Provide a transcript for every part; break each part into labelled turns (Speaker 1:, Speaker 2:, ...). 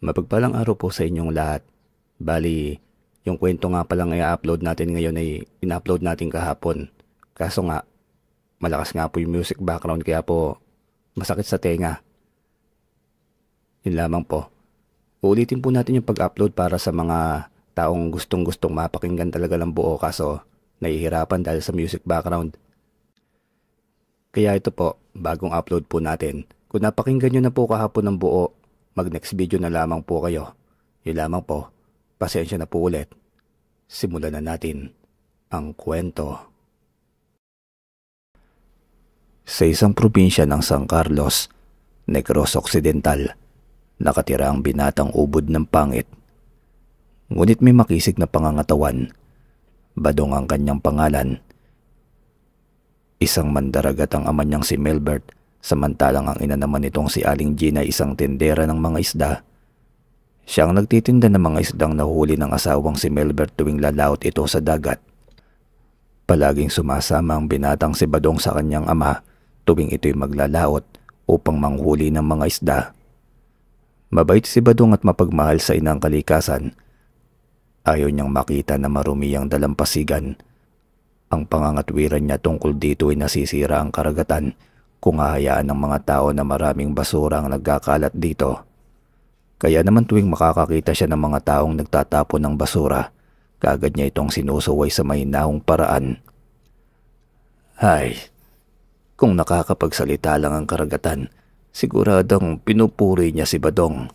Speaker 1: Mapagpalang araw po sa inyong lahat. Bali, yung kwento nga palang i-upload natin ngayon ay in-upload natin kahapon. Kaso nga, malakas nga po yung music background kaya po masakit sa tenga. Yun lamang po. Uulitin po natin yung pag-upload para sa mga taong gustong-gustong mapakinggan talaga ng buo kaso nahihirapan dahil sa music background. Kaya ito po, bagong upload po natin. Kung napakinggan nyo na po kahapon ng buo, Mag next video na lamang po kayo. Yun lamang po. Pasensya na po ulit. Simulan na natin ang kwento. Sa isang probinsya ng San Carlos, Negros Occidental, nakatira ang binatang ubod ng pangit. Ngunit may makisig na pangangatawan. Badong ang kanyang pangalan. Isang mandaragat ang ama niyang si Melbert Samantalang ang ina naman nitong si Aling Gina isang tendera ng mga isda. Siya ang nagtitinda ng mga isdang nahuli ng asawang si Melbert tuwing lalaot ito sa dagat. Palaging sumasama ang binatang si Badong sa kanyang ama tuwing ito'y maglalaot upang manghuli ng mga isda. Mabait si Badong at mapagmahal sa inang kalikasan. Ayaw niyang makita na marumi ang dalampasigan. Ang pangangatwiran niya tungkol dito ay nasisira ang karagatan kung hahayaan ng mga tao na maraming basura ang nagkakalat dito. Kaya naman tuwing makakakita siya ng mga taong nagtatapon ng basura, kagad niya itong sinusuway sa may naong paraan. Ay, kung nakakapagsalita lang ang karagatan, siguradong pinupuri niya si Badong.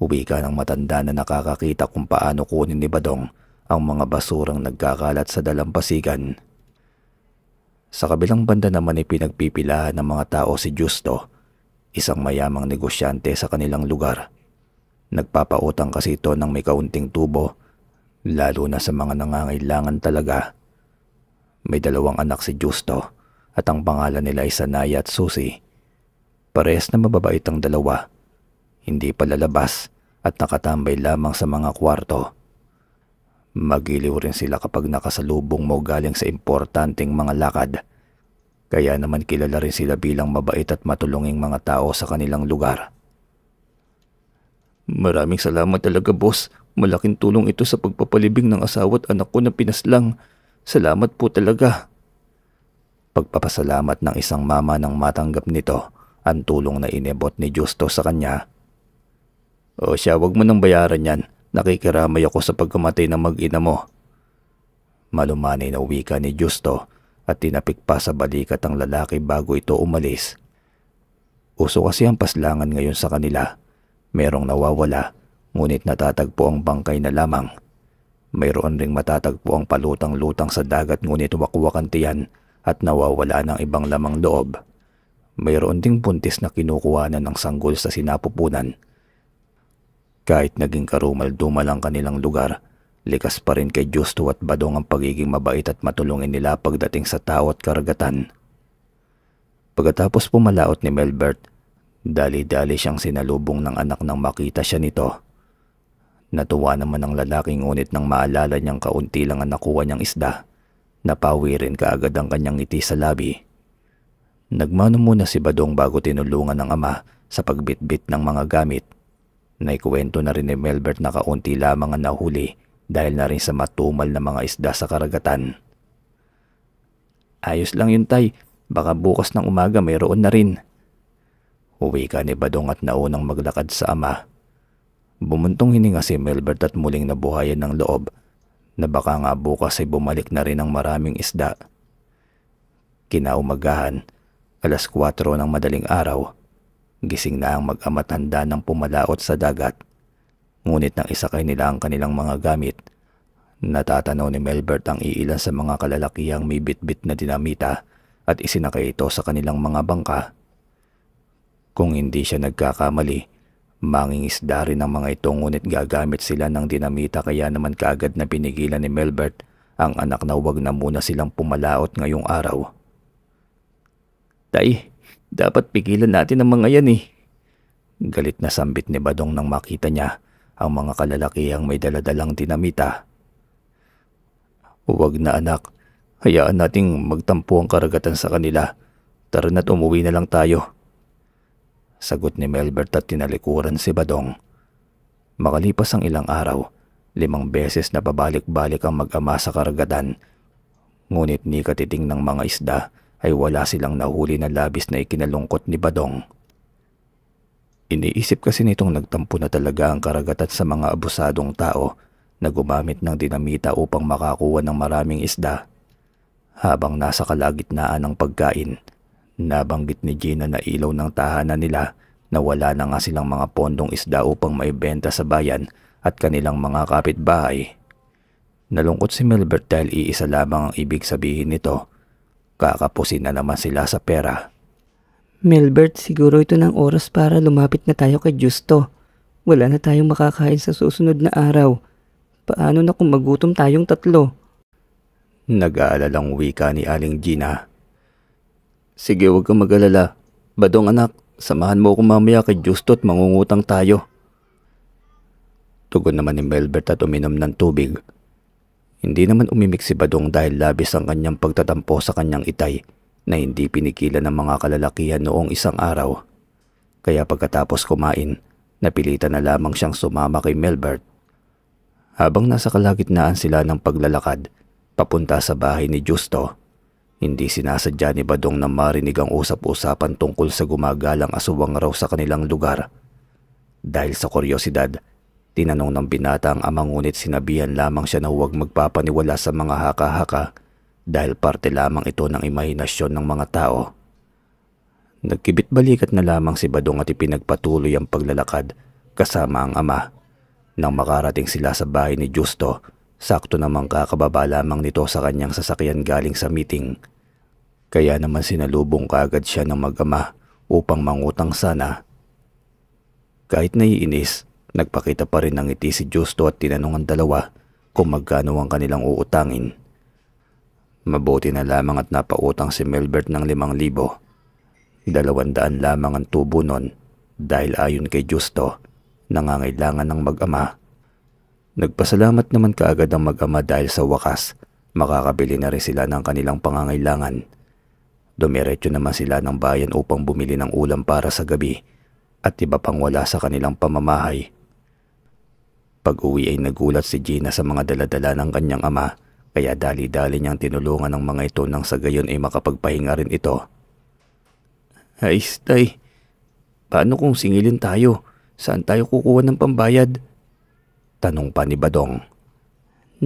Speaker 1: Uwi ka ng matanda na nakakakita kung paano kunin ni Badong ang mga basurang nagkakalat sa dalampasigan. Sa kabilang banda naman ay pinagpipilahan ng mga tao si Justo, isang mayamang negosyante sa kanilang lugar. Nagpapautang kasi ito ng may kaunting tubo, lalo na sa mga nangangailangan talaga. May dalawang anak si Justo at ang pangalan nila ay Sanaya at Susie. Pares na mababait ang dalawa, hindi palalabas at nakatambay lamang sa mga kwarto. Magiliw rin sila kapag nakasalubong mo galing sa importanteng mga lakad. Kaya naman kilala rin sila bilang mabait at matulunging mga tao sa kanilang lugar. Maraming salamat talaga boss. Malaking tulong ito sa pagpapalibing ng asawa at anak ko na pinaslang. Salamat po talaga. Pagpapasalamat ng isang mama nang matanggap nito ang tulong na inebot ni Justo sa kanya. O siya, wag mo nang bayaran yan. Nakikiramay ako sa pagkamatay ng mag-ina mo. Malumani na uwi ka ni Justo at tinapik pa sa balikat ang lalaki bago ito umalis. Uso kasi ang paslangan ngayon sa kanila. Merong nawawala, ngunit natatagpo ang bangkay na lamang. Mayroon ring matatagpo ang palutang-lutang sa dagat ngunit wakuwakantiyan at nawawala ng ibang lamang loob. Mayroon ding puntis na kinukuha na ng sanggol sa sinapupunan kahit naging karumal-dumal ang kanilang lugar, likas pa rin kay Justo at Badong ang pagiging mabait at matulungin nila pagdating sa tao at karagatan. Pagkatapos pumalaot ni Melbert, dali-dali siyang sinalubong ng anak nang makita siya nito. Natuwa naman ang lalaking ngunit nang maalala niyang kaunti lang ang nakuha niyang isda. Napawi rin kaagad ang kanyang ngiti sa labi. Nagmano muna si Badong bago tinulungan ng ama sa pagbitbit ng mga gamit Naikwento na rin ni Melbert na kaunti lamang ang nahuli dahil na rin sa matumal na mga isda sa karagatan. Ayos lang yun tay, baka bukas ng umaga mayroon na rin. Uwi ka ni Badong at naunang maglakad sa ama. Bumuntong hininga si Melbert at muling nabuhayan ng loob na baka nga bukas ay bumalik na rin ang maraming isda. Kinaumagahan, alas 4 ng madaling araw, Gising na ang mag-ama't ng pumalaot sa dagat. Ngunit nang isakay nila ang kanilang mga gamit, natatanaw ni Melbert ang iilan sa mga kalalakihang may bitbit na dinamita at isinakay ito sa kanilang mga bangka. Kung hindi siya nagkakamali, mangingisda rin ang mga ito ngunit gagamit sila ng dinamita kaya naman kaagad na pinigilan ni Melbert ang anak na huwag na muna silang pumalaot ngayong araw. Tay, dapat pigilan natin ang mga yan eh. Galit na sambit ni Badong nang makita niya ang mga kalalakihang may daladalang dinamita. Huwag na anak, hayaan nating magtampo ang karagatan sa kanila. Tara na't umuwi na lang tayo. Sagot ni Melbert at tinalikuran si Badong. Makalipas ang ilang araw, limang beses na pabalik balik ang mag-ama sa karagatan. Ngunit ni katiting ng mga isda ay wala silang nahuli na labis na ikinalungkot ni Badong. Iniisip kasi nitong nagtampo na talaga ang karagatan sa mga abusadong tao na gumamit ng dinamita upang makakuha ng maraming isda. Habang nasa kalagitnaan ng pagkain, nabanggit ni Gina na ilaw ng tahanan nila na wala na nga silang mga pondong isda upang maibenta sa bayan at kanilang mga kapitbahay. Nalungkot si Melbert dahil iisa lamang ang ibig sabihin nito Kakapusin na naman sila sa pera.
Speaker 2: Melbert, siguro ito ng oras para lumapit na tayo kay Justo. Wala na tayong makakain sa susunod na araw. Paano na kung magutom tayong tatlo?
Speaker 1: Nag-aalalang wika ni Aling Gina. Sige, huwag kang mag-alala. Badong anak, samahan mo ako mamaya kay Justo at mangungutang tayo. Tugon naman ni Melbert at uminom ng tubig hindi naman umimik si Badong dahil labis ang kanyang pagtatampo sa kanyang itay na hindi pinikila ng mga kalalakihan noong isang araw. Kaya pagkatapos kumain, napilitan na lamang siyang sumama kay Melbert. Habang nasa kalagitnaan sila ng paglalakad, papunta sa bahay ni Justo, hindi sinasadya ni Badong na marinig ang usap-usapan tungkol sa gumagalang asuwang raw sa kanilang lugar. Dahil sa kuryosidad, Tinanong ng binata ang ama ngunit sinabihan lamang siya na huwag magpapaniwala sa mga haka-haka dahil parte lamang ito ng imahinasyon ng mga tao. Nagkibit balikat na lamang si Badong at ipinagpatuloy ang paglalakad kasama ang ama. Nang makarating sila sa bahay ni Justo, sakto namang kakababa lamang nito sa kanyang sasakyan galing sa meeting. Kaya naman sinalubong kaagad siya ng mag-ama upang mangutang sana. Kahit naiinis, Nagpakita pa rin ng ngiti si Justo at tinanong ang dalawa kung magkano ang kanilang uutangin. Mabuti na lamang at napautang si Melbert ng limang libo. Dalawandaan lamang ang tubo nun dahil ayon kay Justo, nangangailangan ng mag-ama. Nagpasalamat naman kaagad ang mag-ama dahil sa wakas, makakabili na rin sila ng kanilang pangangailangan. Dumiretso naman sila ng bayan upang bumili ng ulam para sa gabi at iba pang wala sa kanilang pamamahay pag-uwi ay nagulat si Gina sa mga daladala ng kanyang ama kaya dali-dali niyang tinulungan ng mga ito nang sa gayon ay makapagpahinga rin ito. Ay, tay, paano kung singilin tayo? Saan tayo kukuha ng pambayad? Tanong pa ni Badong.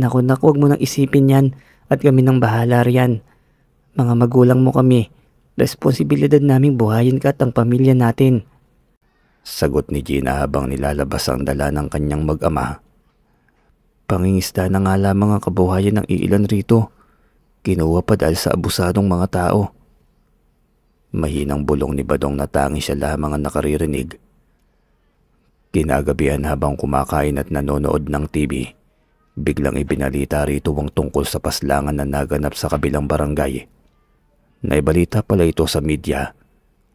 Speaker 2: Naku nak, huwag mo nang isipin yan at kami nang bahala riyan. Mga magulang mo kami, responsibilidad naming buhayin ka at ang pamilya natin.
Speaker 1: Sagot ni Gina habang nilalabas ang dala ng kanyang mag-ama. Pangingisda na nga lamang ang kabuhayan ng iilan rito. Kinuha pa dahil sa abusadong mga tao. Mahinang bulong ni Badong natangi siya lamang ang nakaririnig. Kinagabihan habang kumakain at nanonood ng TV, biglang ibinalita rito ang tungkol sa paslangan na naganap sa kabilang barangay. Naibalita pala ito sa media,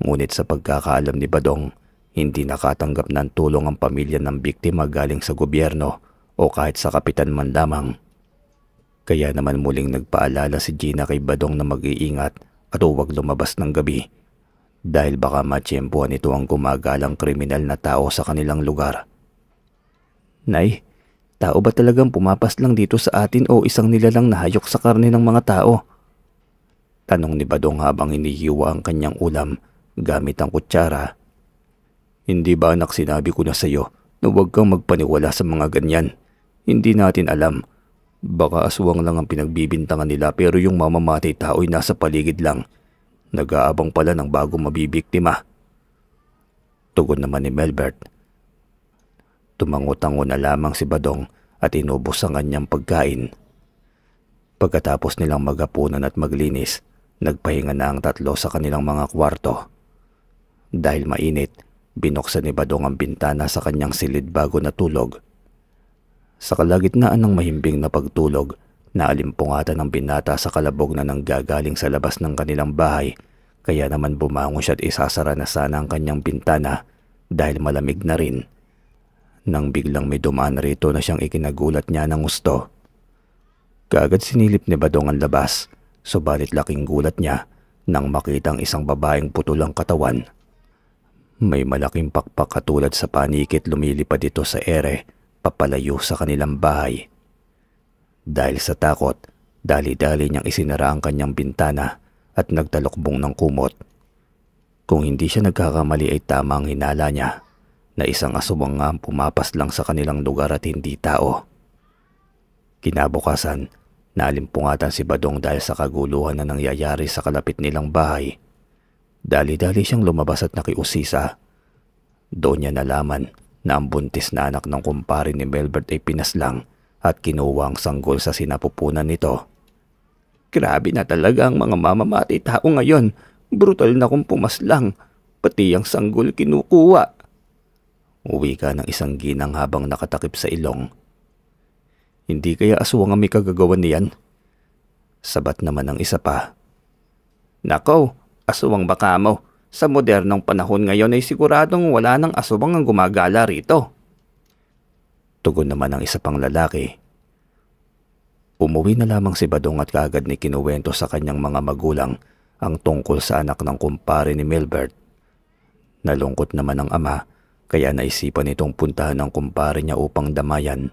Speaker 1: ngunit sa pagkakaalam ni Badong, hindi nakatanggap ng tulong ang pamilya ng biktima galing sa gobyerno o kahit sa kapitan man lamang. Kaya naman muling nagpaalala si Gina kay Badong na mag-iingat at huwag lumabas ng gabi dahil baka matsyempuan ito ang gumagalang kriminal na tao sa kanilang lugar. Nay, tao ba talagang pumapas lang dito sa atin o isang nilalang na hayok sa karne ng mga tao? Tanong ni Badong habang inihiwa ang kanyang ulam gamit ang kutsara hindi ba anak sinabi ko na sa'yo na huwag kang magpaniwala sa mga ganyan? Hindi natin alam. Baka aswang lang ang pinagbibintangan nila pero yung mamamatay tao ay nasa paligid lang. Nag-aabang pala ng bagong mabibiktima. Tugon naman ni Melbert. Tumangotango na lamang si Badong at inubos ang kanyang pagkain. Pagkatapos nilang magapunan at maglinis, nagpahinga na ang tatlo sa kanilang mga kwarto. Dahil mainit, Binuksan ni Badong ang bintana sa kanyang silid bago natulog. Sa kalagitnaan ng mahimbing na pagtulog, naalimpungatan ng binata sa kalabog na nanggagaling sa labas ng kanilang bahay kaya naman bumangon siya at isasara na sana ang kanyang bintana dahil malamig na rin. Nang biglang may dumaan rito na siyang ikinagulat niya ng gusto. Kaagad sinilip ni Badong ang labas, subalit laking gulat niya nang makita ang isang babaeng putol ang katawan. May malaking pakpak katulad sa panikit lumilipad ito sa ere papalayo sa kanilang bahay. Dahil sa takot, dali-dali niyang isinara ang kanyang bintana at nagtalokbong ng kumot. Kung hindi siya nagkakamali ay tama ang hinala niya na isang aswang nga ang pumapas lang sa kanilang lugar at hindi tao. Kinabukasan, naalimpungatan si Badong dahil sa kaguluhan na nangyayari sa kalapit nilang bahay Dali-dali siyang lumabas at nakiusisa. Doon niya nalaman na ang buntis na anak ng kumpare ni Melbert ay pinaslang at kinuwa ang sanggol sa sinapupunan nito. Grabe na talaga ang mga mamamati tao ngayon. Brutal na kung pumaslang. Pati ang sanggol kinukuha. Uwi ka ng isang ginang habang nakatakip sa ilong. Hindi kaya aswang ang may kagagawa niyan? Sabat naman ang isa pa. Nakaw, aswang bakamo. Sa modernong panahon ngayon ay siguradong wala nang asuwang ang gumagala rito. Tugon naman ang isa pang lalaki. Umuwi na lamang si Badong at kaagad ni kinuwento sa kanyang mga magulang ang tungkol sa anak ng kumpare ni Milbert. Nalungkot naman ang ama kaya naisipan itong puntahan ng kumpare niya upang damayan.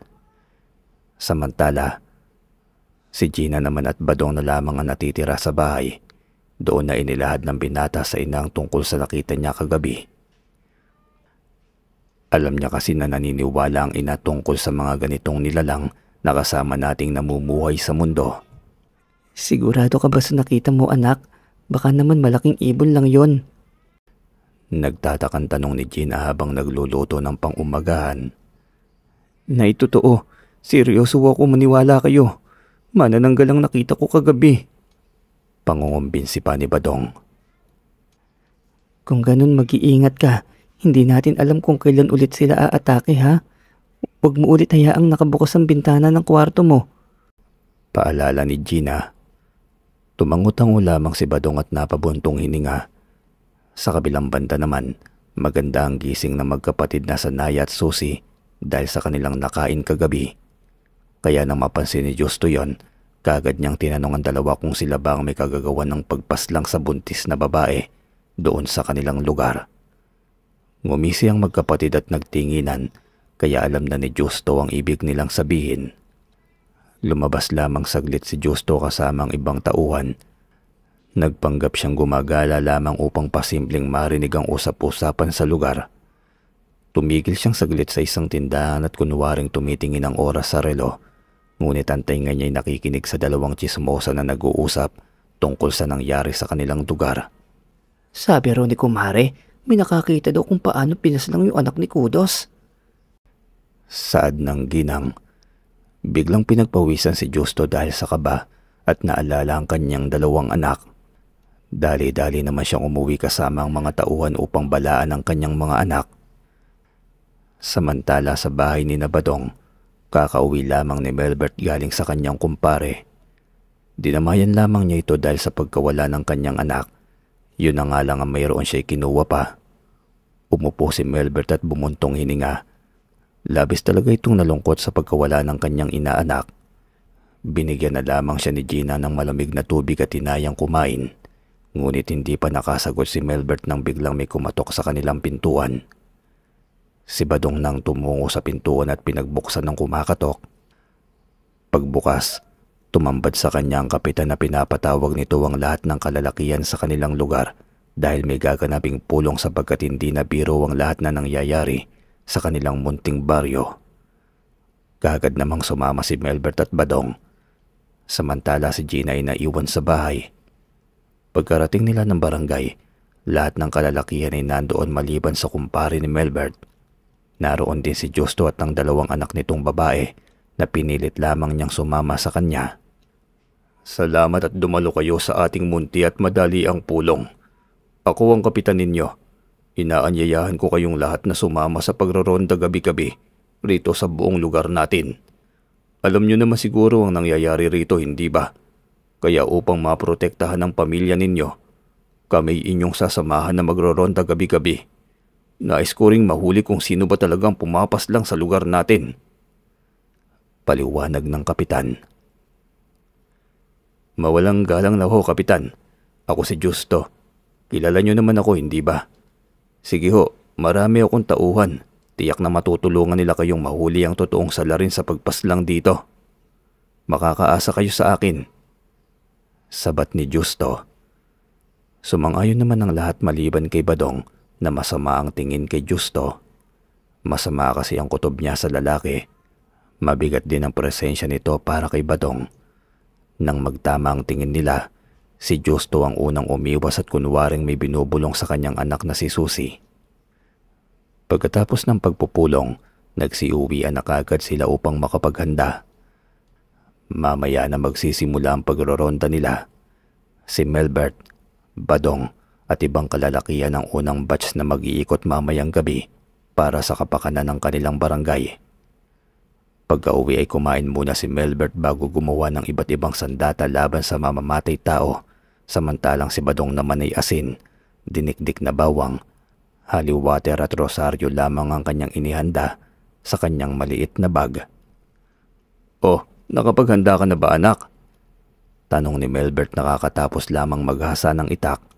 Speaker 1: Samantala, si Gina naman at Badong na lamang ang natitira sa bahay doon na inilahad ng binata sa ina ang tungkol sa nakita niya kagabi. Alam niya kasi na naniniwala ang ina tungkol sa mga ganitong nilalang na kasama nating namumuhay sa mundo. Sigurado
Speaker 2: ka ba sa nakita mo anak? Baka naman malaking ibon lang yon.
Speaker 1: Nagtatakang tanong ni Gina habang nagluluto ng pangumagahan. Na totoo, seryoso ako maniwala kayo. Manananggal ang nakita ko kagabi. Pangungumbinsi pa ni Badong.
Speaker 2: Kung ganun mag-iingat ka, hindi natin alam kung kailan ulit sila aatake ha. Huwag mo ulit hayaang nakabukas ang bintana ng kwarto mo.
Speaker 1: Paalala ni Gina. tumangot Tumangutang lamang si Badong at napabuntong hininga. Sa kabilang banda naman, maganda ang gising ng magkapatid na Sanaya at Susi dahil sa kanilang nakain kagabi. Kaya nang mapansin ni Justo yon Kagad niyang tinanong ang dalawa kung sila ba ang may kagagawa ng pagpaslang sa buntis na babae doon sa kanilang lugar. Ngumisi ang magkapatid at nagtinginan kaya alam na ni Justo ang ibig nilang sabihin. Lumabas lamang saglit si Justo kasama ang ibang tauhan. Nagpanggap siyang gumagala lamang upang pasimpleng marinig ang usap-usapan sa lugar. Tumigil siyang saglit sa isang tindahan at kunwaring tumitingin ang oras sa relo Ngunit antay tingay niya'y nakikinig sa dalawang chismosa na nag-uusap tungkol sa nangyari sa kanilang dugar.
Speaker 2: Sabi raw ni Kumare, may nakakita daw kung paano pinaslang yung anak ni Kudos.
Speaker 1: Saad ng ginang. Biglang pinagpawisan si Justo dahil sa kaba at naalala ang kanyang dalawang anak. Dali-dali naman siyang umuwi kasama ang mga tauhan upang balaan ang kanyang mga anak. Samantala sa bahay ni Nabadong, Kakauwi lamang ni Melbert galing sa kanyang kumpare. Dinamayan lamang niya ito dahil sa pagkawala ng kanyang anak. Yun na nga lang ang mayroon siya kinuha pa. Umupo si Melbert at bumuntong hininga. Labis talaga itong nalungkot sa pagkawala ng kanyang inaanak. Binigyan na lamang siya ni Gina ng malamig na tubig at tinayang kumain. Ngunit hindi pa nakasagot si Melbert nang biglang may kumatok sa kanilang pintuan. Si Badong nang tumungo sa pintuan at pinagbuksan ng kumakatok. Pagbukas, tumambad sa kanya ang kapitan na pinapatawag nito ang lahat ng kalalakian sa kanilang lugar dahil may gaganaping pulong sapagkat hindi na biro ang lahat na nangyayari sa kanilang munting baryo. Kagad namang sumama si Melbert at Badong. Samantala si Gina ay naiwan sa bahay. Pagkarating nila ng barangay, lahat ng kalalakihan ay nandoon maliban sa kumpare ni Melbert Naroon din si Justo at ang dalawang anak nitong babae na pinilit lamang niyang sumama sa kanya. Salamat at dumalo kayo sa ating munti at madali ang pulong. Ako ang kapitan ninyo. Inaanyayahan ko kayong lahat na sumama sa pagroronda gabi-gabi rito sa buong lugar natin. Alam nyo naman siguro ang nangyayari rito, hindi ba? Kaya upang maprotektahan ang pamilya ninyo, kami inyong sasamahan na magroronda gabi-gabi Nais ko ring mahuli kung sino ba talagang pumapas lang sa lugar natin. Paliwanag ng kapitan. Mawalang galang na ho, kapitan. Ako si Justo. Kilala nyo naman ako, hindi ba? Sige ho, marami akong tauhan. Tiyak na matutulungan nila kayong mahuli ang totoong salarin sa pagpaslang dito. Makakaasa kayo sa akin. Sabat ni Justo. Sumang-ayon naman ang lahat maliban kay Badong na masama ang tingin kay Justo. Masama kasi ang kutob niya sa lalaki. Mabigat din ang presensya nito para kay Badong. Nang magtama ang tingin nila, si Justo ang unang umiwas at kunwaring may binubulong sa kanyang anak na si Susie. Pagkatapos ng pagpupulong, nagsiuwian na kagad sila upang makapaghanda. Mamaya na magsisimula ang pagroronda nila. Si Melbert, Badong, at ibang kalalakihan ng unang batch na mag-iikot mamayang gabi para sa kapakanan ng kanilang barangay. Pagka-uwi ay kumain muna si Melbert bago gumawa ng iba't ibang sandata laban sa mamamatay tao, samantalang si Badong naman ay asin, dinikdik na bawang, haliwater at rosaryo lamang ang kanyang inihanda sa kanyang maliit na bag. Oh, nakapaghanda ka na ba anak? Tanong ni Melbert nakakatapos lamang maghasa ng itak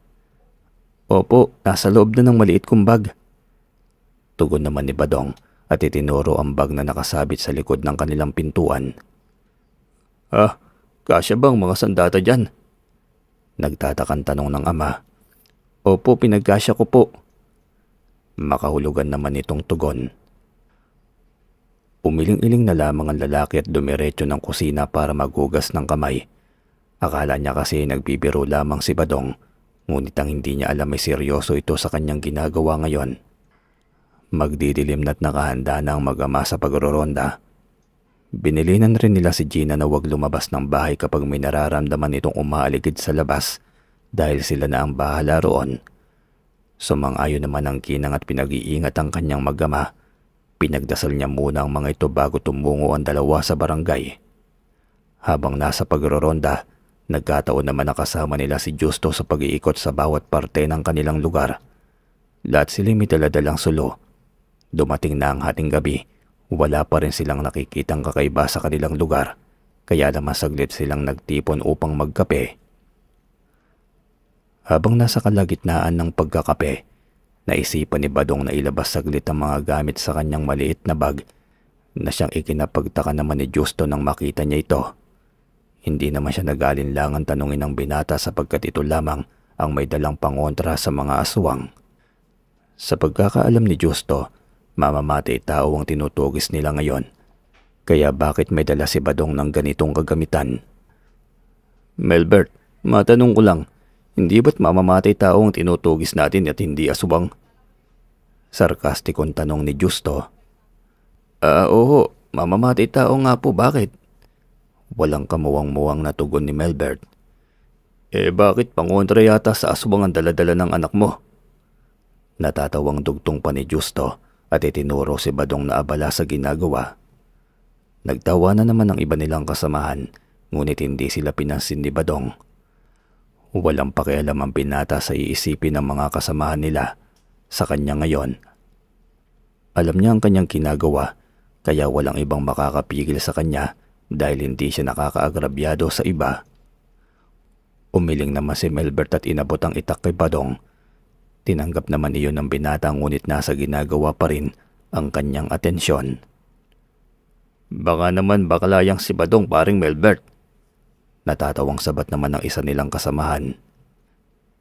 Speaker 1: Opo, nasa loob na ng maliit kong bag. Tugon naman ni Badong at itinuro ang bag na nakasabit sa likod ng kanilang pintuan. Ah, kasya bang mga sandata dyan? Nagtatakang tanong ng ama. Opo, pinagkasya ko po. Makahulugan naman itong tugon. Umiling-iling na lamang ang lalaki at dumiretso ng kusina para magugas ng kamay. Akala niya kasi nagbibiro lamang si Badong Ngunit ang hindi niya alam ay seryoso ito sa kanyang ginagawa ngayon. Magdidilim na't nakahanda na ang magama sa pagroronda. Binilinan rin nila si Gina na huwag lumabas ng bahay kapag may nararamdaman itong umaaligid sa labas dahil sila na ang bahala roon. Sumang-ayon naman ang kinang at pinag-iingat ang kanyang magama. Pinagdasal niya muna ang mga ito bago tumungo ang dalawa sa barangay. Habang nasa pagroronda, Nagkataon naman nakasama nila si Justo sa pag-iikot sa bawat parte ng kanilang lugar. Lahat sila may daladalang sulo. Dumating na ang hating gabi, wala pa rin silang nakikitang kakaiba sa kanilang lugar, kaya naman saglit silang nagtipon upang magkape. Habang nasa kalagitnaan ng pagkakape, naisipan ni Badong na ilabas saglit ang mga gamit sa kanyang maliit na bag na siyang ikinapagtaka naman ni Justo nang makita niya ito. Hindi naman siya lang ang tanungin ng binata sapagkat ito lamang ang may dalang pangontra sa mga aswang. Sa pagkakaalam ni Justo, mamamatay tao ang tinutugis nila ngayon. Kaya bakit may dala si Badong ng ganitong kagamitan? Melbert, matanong ko lang, hindi ba't mamamatay tao ang tinutugis natin at hindi aswang? Sarkastikong tanong ni Justo. Ah, oo, mamamatay tao nga po, bakit? Walang kamuwang-muwang na tugon ni Melbert. Eh bakit pangontra yata sa aswang ang daladala ng anak mo? Natatawang dugtong pa ni Justo at itinuro si Badong na abala sa ginagawa. Nagtawa na naman ang iba nilang kasamahan ngunit hindi sila pinansin ni Badong. Walang pakialam ang binata sa iisipin ng mga kasamahan nila sa kanya ngayon. Alam niya ang kanyang kinagawa kaya walang ibang makakapigil sa kanya dahil hindi siya nakakaagrabyado sa iba. Umiling naman si Melbert at inabot ang itak kay Badong. Tinanggap naman iyon ng binata ngunit nasa ginagawa pa rin ang kanyang atensyon. Baka naman bakalayang si Badong paring Melbert. Natatawang sabat naman ang isa nilang kasamahan.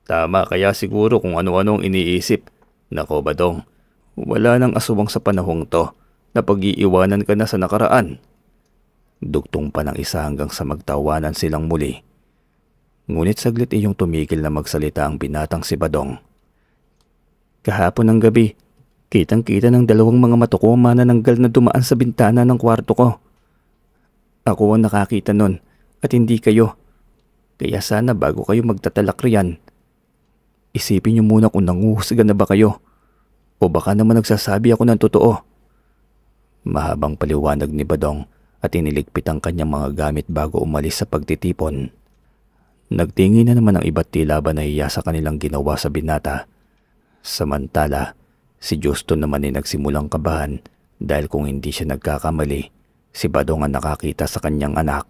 Speaker 1: Tama kaya siguro kung ano-anong iniisip. Nako Badong, wala nang asubang sa panahong to na pag-iiwanan ka na sa nakaraan. Dugtong pa ng isa hanggang sa magtawanan silang muli. Ngunit saglit iyong tumigil na magsalita ang binatang si Badong. Kahapon ng gabi, kitang-kita ng dalawang mga mata ko manananggal na dumaan sa bintana ng kwarto ko. Ako ang nakakita nun at hindi kayo. Kaya sana bago kayo magtatalak riyan, isipin niyo muna kung nanguhusgan na ba kayo o baka naman nagsasabi ako ng totoo. Mahabang paliwanag ni Badong at iniligpit ang kanyang mga gamit bago umalis sa pagtitipon. Nagtingi na naman ang iba't tila ba nahiya sa kanilang ginawa sa binata. Samantala, si Justo naman ay nagsimulang kabahan dahil kung hindi siya nagkakamali, si Badong ang nakakita sa kanyang anak.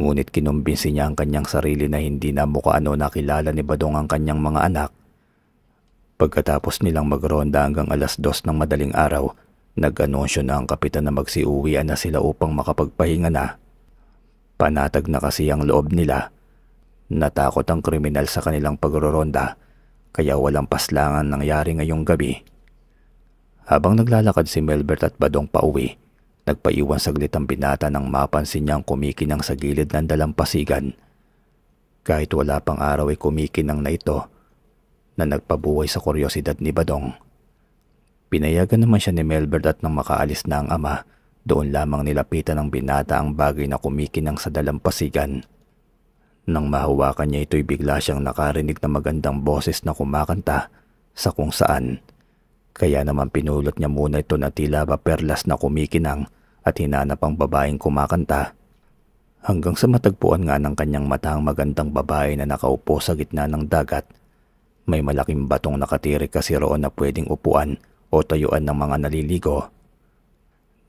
Speaker 1: Ngunit kinumbinsi niya ang kanyang sarili na hindi na mukha ano nakilala ni Badong ang kanyang mga anak. Pagkatapos nilang magronda hanggang alas dos ng madaling araw, Nag-anunsyo na ang kapitan na magsiuwian na sila upang makapagpahinga na. Panatag na kasi ang loob nila. Natakot ang kriminal sa kanilang pagroronda kaya walang paslangan nangyari ngayong gabi. Habang naglalakad si Melbert at Badong pauwi, nagpaiwan saglit ang binata nang mapansin niyang kumikinang sa gilid ng dalampasigan. Kahit wala pang araw ay kumikinang na ito na nagpabuhay sa kuryosidad ni Badong. Pinayagan naman siya ni Melbert at nang makaalis na ang ama, doon lamang nilapitan ng binata ang bagay na kumikinang sa dalampasigan. Nang mahawakan niya ito'y bigla siyang nakarinig na magandang boses na kumakanta sa kung saan. Kaya naman pinulot niya muna ito na tila ba perlas na kumikinang at hinanap ang babaeng kumakanta. Hanggang sa matagpuan nga ng kanyang mata ang magandang babae na nakaupo sa gitna ng dagat. May malaking batong nakatirik kasi roon na pwedeng upuan o tayuan ng mga naliligo.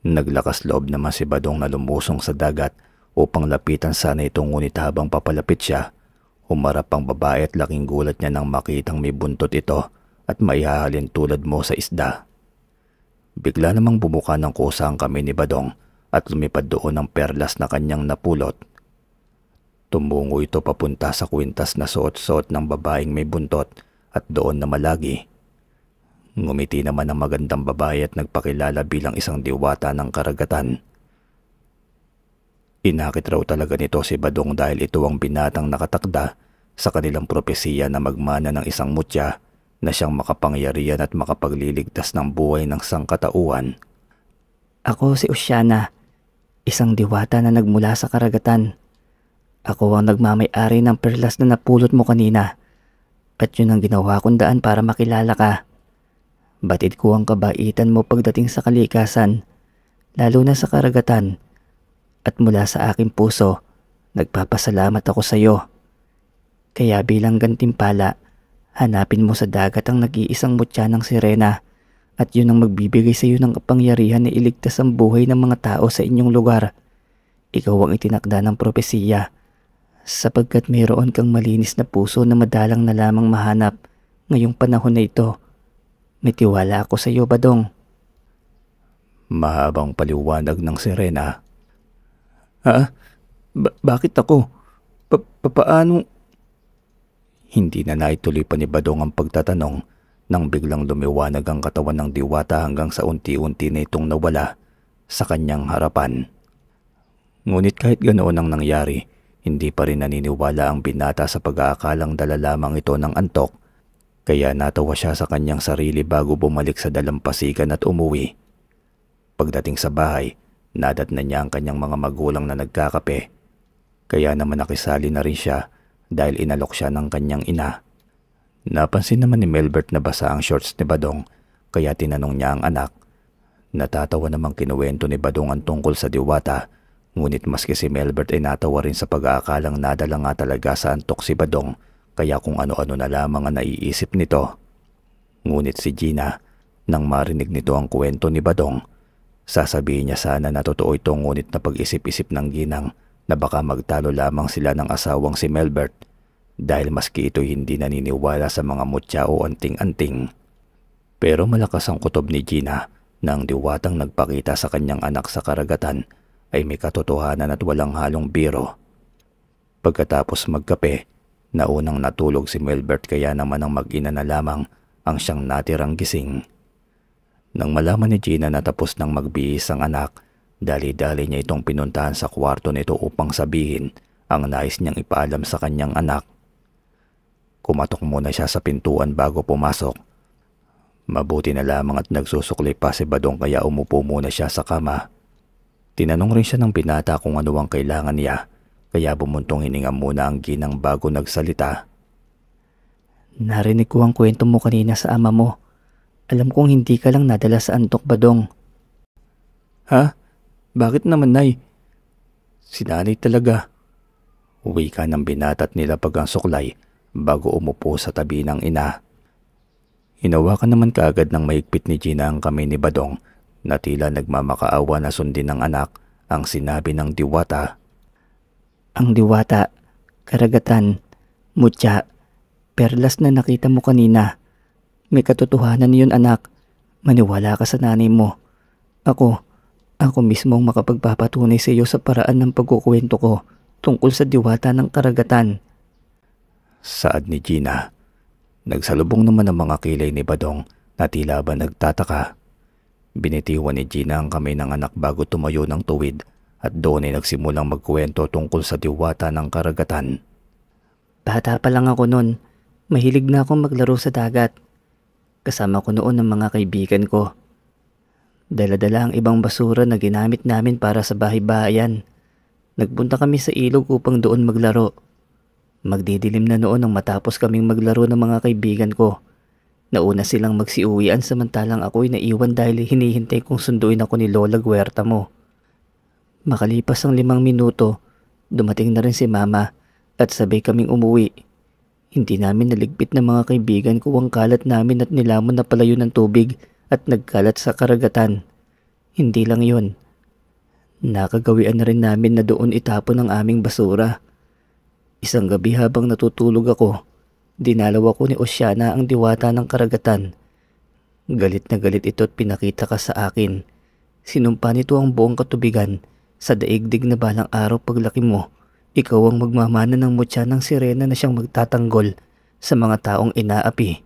Speaker 1: Naglakas loob naman si Badong na lumusong sa dagat upang lapitan sana ito ngunit habang papalapit siya, umarap ang babae at laking gulat niya nang makitang may buntot ito at maihahalin tulad mo sa isda. Bigla namang bumuka ng kusa ang kami ni Badong at lumipad doon ang perlas na kanyang napulot. Tumungo ito papunta sa kwintas na suot-suot ng babaeng may buntot at doon na malagi. Ngumiti naman ang magandang babae at nagpakilala bilang isang diwata ng karagatan. Inakit raw talaga nito si Badong dahil ito ang binatang nakatakda sa kanilang propesiya na magmana ng isang mutya na siyang makapangyarihan at makapagliligtas ng buhay ng sangkatauhan.
Speaker 2: Ako si Oceana, isang diwata na nagmula sa karagatan. Ako ang nagmamay-ari ng perlas na napulot mo kanina at yun ang ginawa kong daan para makilala ka. Batid ko ang kabaitan mo pagdating sa kalikasan, lalo na sa karagatan. At mula sa aking puso, nagpapasalamat ako sa iyo. Kaya bilang gantimpala, hanapin mo sa dagat ang nag-iisang mutya ng sirena at yun ang magbibigay sa iyo ng kapangyarihan na iligtas ang buhay ng mga tao sa inyong lugar. Ikaw ang itinakda ng propesiya sapagkat mayroon kang malinis na puso na madalang na lamang mahanap ngayong panahon na ito may tiwala ako sa iyo, Badong.
Speaker 1: Mahabang paliwanag ng sirena. Ha? Ba- bakit ako? Pa- paano? Hindi na naituloy pa ni Badong ang pagtatanong nang biglang lumiwanag ang katawan ng diwata hanggang sa unti-unti na itong nawala sa kanyang harapan. Ngunit kahit ganoon ang nangyari, hindi pa rin naniniwala ang binata sa pag-aakalang dala lamang ito ng antok kaya natawa siya sa kanyang sarili bago bumalik sa dalampasigan at umuwi. Pagdating sa bahay, nadat na niya ang kanyang mga magulang na nagkakape. Kaya naman nakisali na rin siya dahil inalok siya ng kanyang ina. Napansin naman ni Melbert na basa ang shorts ni Badong kaya tinanong niya ang anak. Natatawa namang kinuwento ni Badong ang tungkol sa diwata ngunit maski si Melbert ay natawa rin sa pag-aakalang nadala nga talaga sa antok si Badong kaya kung ano-ano na lamang ang naiisip nito. Ngunit si Gina, nang marinig nito ang kwento ni Badong, sasabihin niya sana na totoo ito ngunit na pag-isip-isip ng ginang na baka magtalo lamang sila ng asawang si Melbert dahil maski ito hindi naniniwala sa mga mutya o anting-anting. Pero malakas ang kutob ni Gina nang diwatang nagpakita sa kanyang anak sa karagatan ay may katotohanan at walang halong biro. Pagkatapos magkape, Naunang natulog si Melbert kaya naman ang mag-ina na lamang ang siyang natirang gising. Nang malaman ni Gina na tapos ng magbihis ang anak, dali-dali niya itong pinuntahan sa kwarto nito upang sabihin ang nais niyang ipaalam sa kanyang anak. Kumatok muna siya sa pintuan bago pumasok. Mabuti na lamang at nagsusukli pa si Badong kaya umupo muna siya sa kama. Tinanong rin siya ng pinata kung ano kailangan niya kaya bumuntong hininga muna ang ginang bago nagsalita.
Speaker 2: Narinig ko ang kwento mo kanina sa ama mo. Alam kong hindi ka lang nadala sa antok badong.
Speaker 1: Ha? Bakit naman, Nay? Sinanay talaga. Uwi ka ng binatat nila pag ang suklay bago umupo sa tabi ng ina. Hinawakan naman kaagad ng mahigpit ni Gina ang kamay ni Badong na tila nagmamakaawa na sundin ng anak ang sinabi ng diwata ang
Speaker 2: diwata, karagatan, mutya, perlas na nakita mo kanina. May katotohanan yun anak. Maniwala ka sa nanay mo. Ako, ako mismo ang makapagpapatunay sa iyo sa paraan ng pagkukwento ko tungkol sa diwata ng karagatan.
Speaker 1: Saad ni Gina. Nagsalubong naman ang mga kilay ni Badong na tila ba nagtataka. Binitiwan ni Gina ang kamay ng anak bago tumayo ng tuwid at doon ay nagsimulang magkuwento tungkol sa diwata ng karagatan.
Speaker 2: Bata pa lang ako noon, mahilig na akong maglaro sa dagat. Kasama ko noon ang mga kaibigan ko. Daladala ang ibang basura na ginamit namin para sa bahay-bahayan. Nagpunta kami sa ilog upang doon maglaro. Magdidilim na noon nang matapos kaming maglaro ng mga kaibigan ko. Nauna silang magsiuwian samantalang ako'y naiwan dahil hinihintay kong sunduin ako ni Lola Guerta mo. Makalipas ang limang minuto, dumating na rin si mama at sabay kaming umuwi. Hindi namin naligpit ng mga kaibigan ko ang kalat namin at nilamon na palayo ng tubig at nagkalat sa karagatan. Hindi lang yun. Nakagawian na rin namin na doon itapon ang aming basura. Isang gabi habang natutulog ako, dinalaw ako ni Oceana ang diwata ng karagatan. Galit na galit ito at pinakita ka sa akin. Sinumpa nito ang buong katubigan sa daigdig na balang araw paglaki mo, ikaw ang magmamana ng mutya ng sirena na siyang magtatanggol sa mga taong inaapi.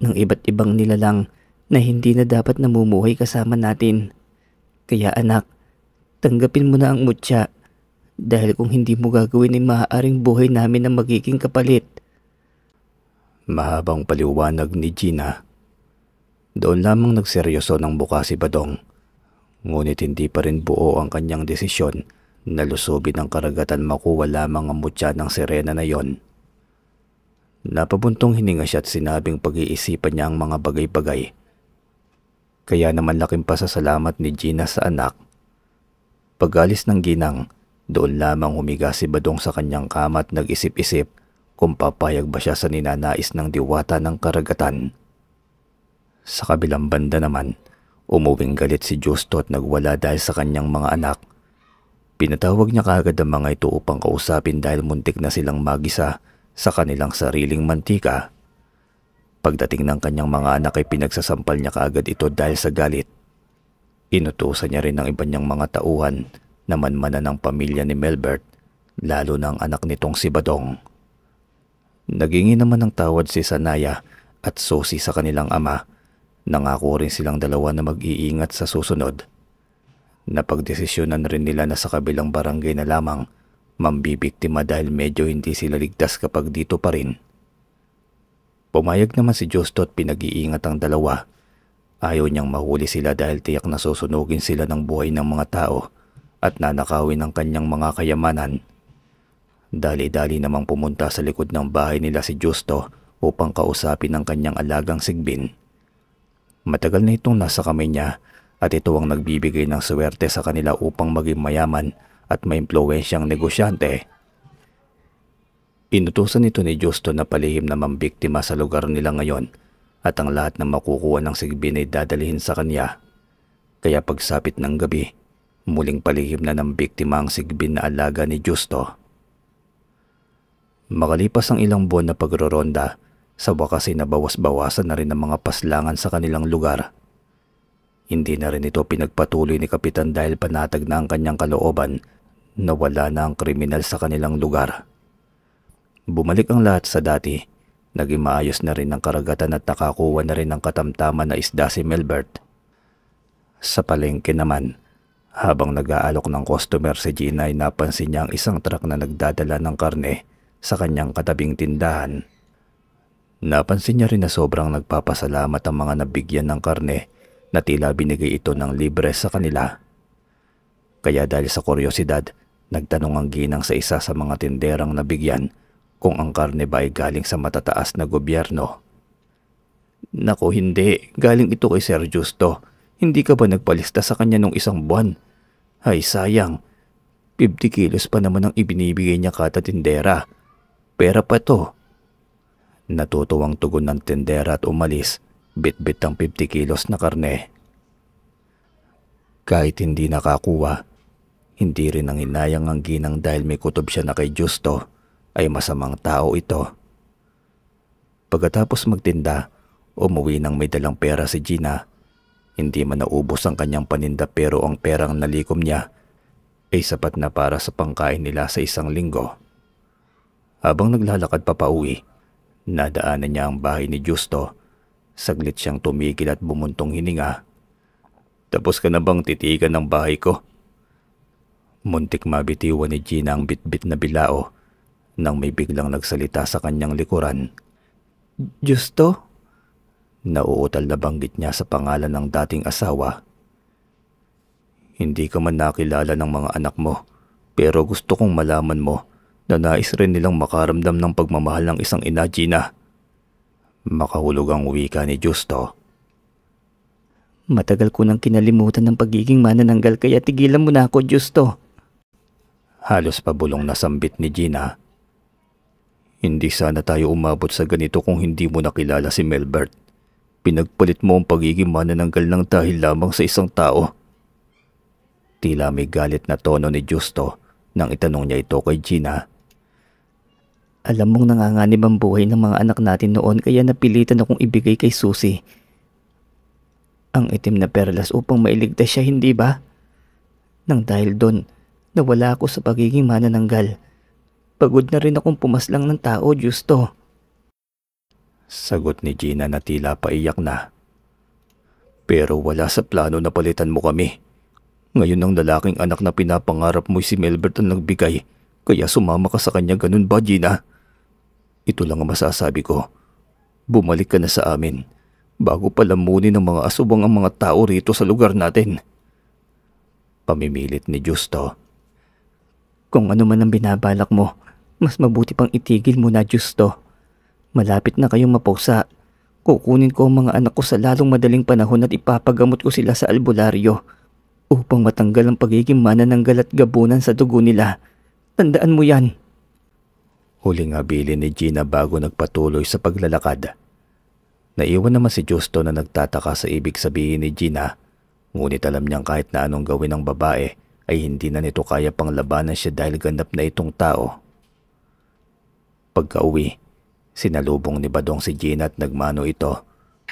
Speaker 2: Ng iba't ibang nilalang na hindi na dapat namumuhay kasama natin. Kaya anak, tanggapin mo na ang mutya dahil kung hindi mo gagawin ay maaaring buhay namin ang magiging kapalit.
Speaker 1: Mahabang paliwanag ni Gina. Doon lamang nagseryoso ng buka si Badong ngunit hindi pa rin buo ang kanyang desisyon na lusubin ang karagatan makuha lamang ang mutya ng sirena na yon. Napabuntong hininga siya at sinabing pag-iisipan niya ang mga bagay-bagay. Kaya naman laking pasasalamat ni Gina sa anak. Pagalis ng ginang, doon lamang humiga si Badong sa kanyang kama at nag-isip-isip kung papayag ba siya sa ninanais ng diwata ng karagatan. Sa kabilang banda naman, Umuwing galit si Justo at nagwala dahil sa kanyang mga anak. Pinatawag niya kaagad ang mga ito upang kausapin dahil muntik na silang magisa sa kanilang sariling mantika. Pagdating ng kanyang mga anak ay pinagsasampal niya kaagad ito dahil sa galit. Inutusan niya rin ang iba niyang mga tauhan na manmanan ng pamilya ni Melbert, lalo ng anak nitong si Badong. Nagingi naman ng tawad si Sanaya at Sosi sa kanilang ama Nangako rin silang dalawa na mag-iingat sa susunod. Napagdesisyonan rin nila na sa kabilang barangay na lamang mambibiktima dahil medyo hindi sila ligtas kapag dito pa rin. Pumayag naman si Justo at pinag-iingat ang dalawa. Ayaw niyang mahuli sila dahil tiyak na susunugin sila ng buhay ng mga tao at nanakawin ang kanyang mga kayamanan. Dali-dali namang pumunta sa likod ng bahay nila si Justo upang kausapin ang kanyang alagang sigbin. Matagal na itong nasa kamay niya at ito ang nagbibigay ng swerte sa kanila upang maging mayaman at maimpluwensyang negosyante. Inutusan ito ni Justo na palihim na mambiktima sa lugar nila ngayon at ang lahat ng makukuha ng sigbin ay dadalhin sa kanya. Kaya pagsapit ng gabi, muling palihim na ng ang sigbin na alaga ni Justo. Makalipas ang ilang buwan na pagroronda, sa wakas nabawas-bawasan na rin ng mga paslangan sa kanilang lugar. Hindi na rin ito pinagpatuloy ni Kapitan dahil panatag na ang kanyang kalooban na wala na ang kriminal sa kanilang lugar. Bumalik ang lahat sa dati. Naging maayos na rin ang karagatan at nakakuha na rin ang katamtaman na isda si Melbert. Sa palengke naman, habang nag-aalok ng customer si Gina ay napansin niya ang isang truck na nagdadala ng karne sa kanyang katabing tindahan. Napansin niya rin na sobrang nagpapasalamat ang mga nabigyan ng karne na tila binigay ito ng libre sa kanila. Kaya dahil sa kuryosidad, nagtanong ang ginang sa isa sa mga tinderang nabigyan kung ang karne ba ay galing sa matataas na gobyerno. Naku hindi, galing ito kay Sir Justo. Hindi ka ba nagpalista sa kanya nung isang buwan? Ay sayang, 50 kilos pa naman ang ibinibigay niya kada tindera. Pera pa to, Natutuwang tugon ng tendera at umalis, bitbit -bit ang 50 kilos na karne. Kahit hindi nakakuha, hindi rin ang inayang ang ginang dahil may kutob siya na kay Justo ay masamang tao ito. Pagkatapos magtinda, umuwi nang may dalang pera si Gina. Hindi man naubos ang kanyang paninda pero ang perang nalikom niya ay sapat na para sa pangkain nila sa isang linggo. Habang naglalakad papauwi, Nadaanan niya ang bahay ni Justo. Saglit siyang tumigil at bumuntong hininga. Tapos ka na bang titigan ng bahay ko? Muntik mabitiwan ni Gina ang bitbit na bilao nang may biglang nagsalita sa kanyang likuran. Justo? Nauutal na banggit niya sa pangalan ng dating asawa. Hindi ka man nakilala ng mga anak mo, pero gusto kong malaman mo na nais rin nilang makaramdam ng pagmamahal ng isang ina Gina. Makahulog ang wika ni Justo.
Speaker 2: Matagal ko nang kinalimutan ng pagiging manananggal kaya tigilan mo na ako, Justo.
Speaker 1: Halos pabulong na sambit ni Gina. Hindi sana tayo umabot sa ganito kung hindi mo nakilala si Melbert. Pinagpalit mo ang pagiging manananggal ng dahil lamang sa isang tao. Tila may galit na tono ni Justo nang itanong niya ito kay Gina.
Speaker 2: Alam mong nanganganib ang buhay ng mga anak natin noon kaya napilitan akong ibigay kay Susie. Ang itim na perlas upang mailigtas siya, hindi ba? Nang dahil doon, nawala ako sa pagiging manananggal. Pagod na rin akong pumaslang ng tao, Justo.
Speaker 1: Sagot ni Gina na tila paiyak na. Pero wala sa plano na palitan mo kami. Ngayon ang lalaking anak na pinapangarap mo si Melbert ang nagbigay. Kaya sumama ka sa kanya ganun ba, Gina? Ito lang ang masasabi ko. Bumalik ka na sa amin bago palamunin ng mga asubang ang mga tao rito sa lugar natin. Pamimilit ni Justo.
Speaker 2: Kung ano man ang binabalak mo, mas mabuti pang itigil mo na Justo. Malapit na kayong mapausa. Kukunin ko ang mga anak ko sa lalong madaling panahon at ipapagamot ko sila sa albularyo upang matanggal ang pagiging manananggal galat gabunan sa dugo nila. Tandaan mo yan.
Speaker 1: Huling habilin ni Gina bago nagpatuloy sa paglalakad. Naiwan naman si Justo na nagtataka sa ibig sabihin ni Gina, ngunit alam niyang kahit na anong gawin ng babae ay hindi na nito kaya pang labanan siya dahil ganap na itong tao. Pagka-uwi, sinalubong ni Badong si Gina at nagmano ito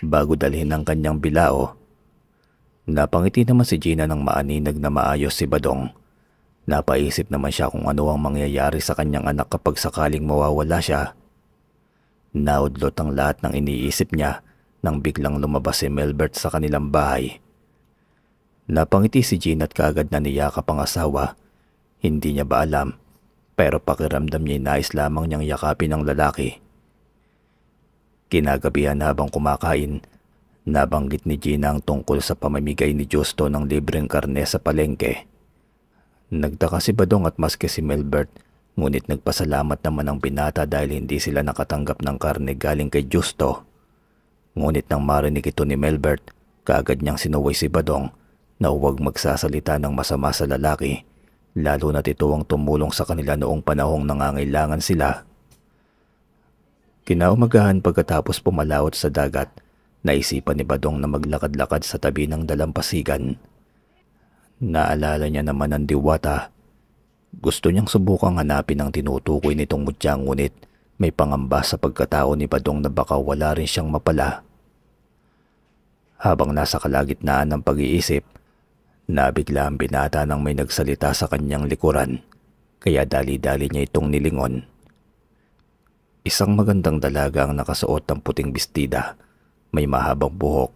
Speaker 1: bago dalhin ang kanyang bilao. Napangiti naman si Gina ng maaninag na maayos si Badong Napaisip naman siya kung ano ang mangyayari sa kanyang anak kapag sakaling mawawala siya. Naudlot ang lahat ng iniisip niya nang biglang lumabas si Melbert sa kanilang bahay. Napangiti si Jean at kaagad na niyakap ang asawa. Hindi niya ba alam, pero pakiramdam niya nais lamang niyang yakapin ang lalaki. Kinagabihan habang kumakain, nabanggit ni Gina ang tungkol sa pamamigay ni Justo ng libreng karne sa palengke. Nagtaka si Badong at maske si Melbert, ngunit nagpasalamat naman ang binata dahil hindi sila nakatanggap ng karne galing kay Justo. Ngunit nang marinig ito ni Melbert, kaagad niyang sinuway si Badong na huwag magsasalita ng masama sa lalaki, lalo na't ito ang tumulong sa kanila noong panahong nangangailangan sila. Kinaumagahan pagkatapos pumalawot sa dagat, naisipan ni Badong na maglakad-lakad sa tabi ng dalampasigan. Naalala niya naman ang diwata. Gusto niyang subukang hanapin ang tinutukoy nitong mutya ngunit may pangamba sa pagkatao ni Padong na baka wala rin siyang mapala. Habang nasa kalagitnaan ng pag-iisip, nabigla ang binata nang may nagsalita sa kanyang likuran kaya dali-dali niya itong nilingon. Isang magandang dalaga ang nakasuot ng puting bistida, may mahabang buhok,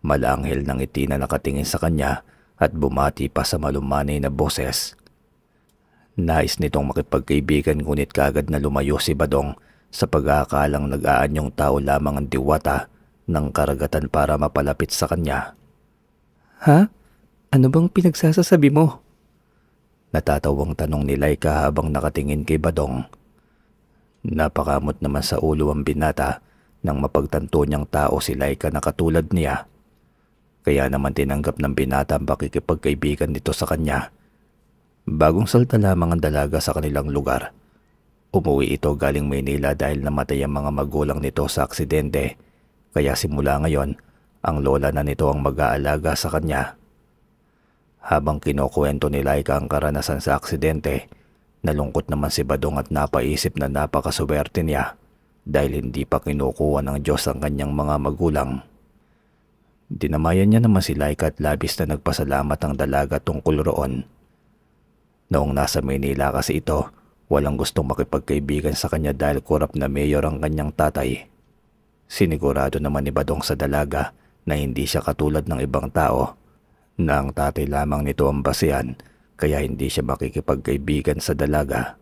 Speaker 1: malaanghel ng ngiti na nakatingin sa kanya at bumati pa sa malumanay na boses. Nais nitong makipagkaibigan ngunit kagad na lumayo si Badong sa pag-aakalang nag-aanyong tao lamang ang diwata ng karagatan para mapalapit sa kanya. Ha? Ano bang pinagsasasabi mo? Natatawang tanong ni Laika habang nakatingin kay Badong. Napakamot naman sa ulo ang binata nang mapagtanto niyang tao si Laika na katulad niya kaya naman tinanggap ng binata ang pakikipagkaibigan nito sa kanya. Bagong salta lamang ang dalaga sa kanilang lugar. Umuwi ito galing Maynila dahil namatay ang mga magulang nito sa aksidente. Kaya simula ngayon, ang lola na nito ang mag-aalaga sa kanya. Habang kinukuwento ni Laika ang karanasan sa aksidente, nalungkot naman si Badong at napaisip na napakaswerte niya dahil hindi pa kinukuha ng Diyos ang kanyang mga magulang. Dinamayan niya naman si Laika at labis na nagpasalamat ang dalaga tungkol roon. Noong nasa Manila kasi ito, walang gustong makipagkaibigan sa kanya dahil korap na mayor ang kanyang tatay. Sinigurado naman ni Badong sa dalaga na hindi siya katulad ng ibang tao na ang tatay lamang nito ang basehan kaya hindi siya makikipagkaibigan sa dalaga.